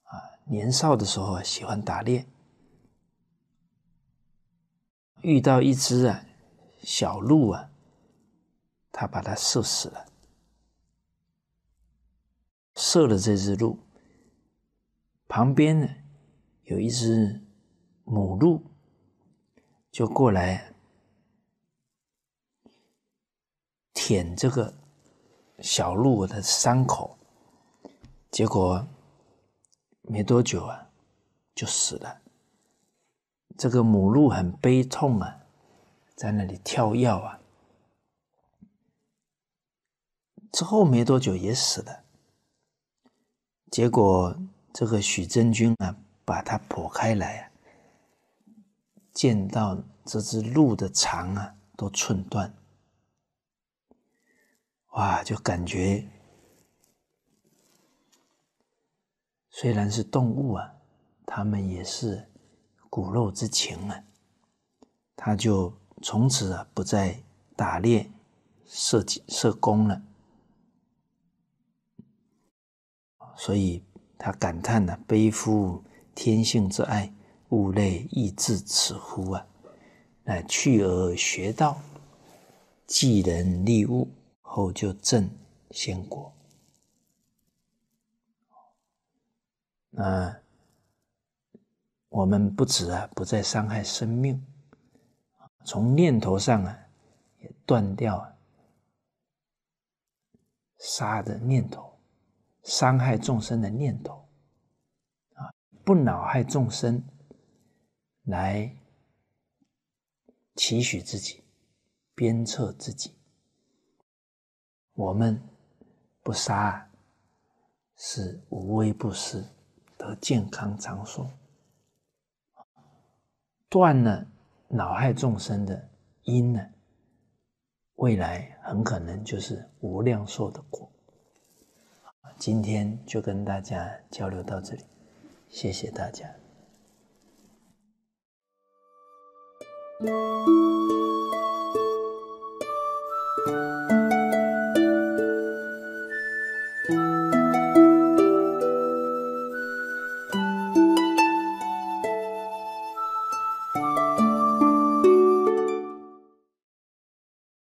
啊，年少的时候喜欢打猎，遇到一只啊小鹿啊，他把它射死了。射了这只鹿，旁边呢有一只母鹿，就过来舔这个小鹿的伤口，结果没多久啊就死了。这个母鹿很悲痛啊，在那里跳药啊，之后没多久也死了。结果，这个许真君啊，把它剖开来啊，见到这只鹿的肠啊都寸断，哇，就感觉虽然是动物啊，它们也是骨肉之情啊，他就从此啊不再打猎、射箭、射弓了。所以他感叹呢：“悲夫，天性之爱，物类亦至此乎？啊，那去而学道，济人利物，后就正先果。那我们不止啊，不再伤害生命，从念头上啊，也断掉杀的念头。”伤害众生的念头，啊，不恼害众生，来期许自己，鞭策自己。我们不杀，是无微不至得健康长寿，断了脑害众生的因呢，未来很可能就是无量寿的果。今天就跟大家交流到这里，谢谢大家。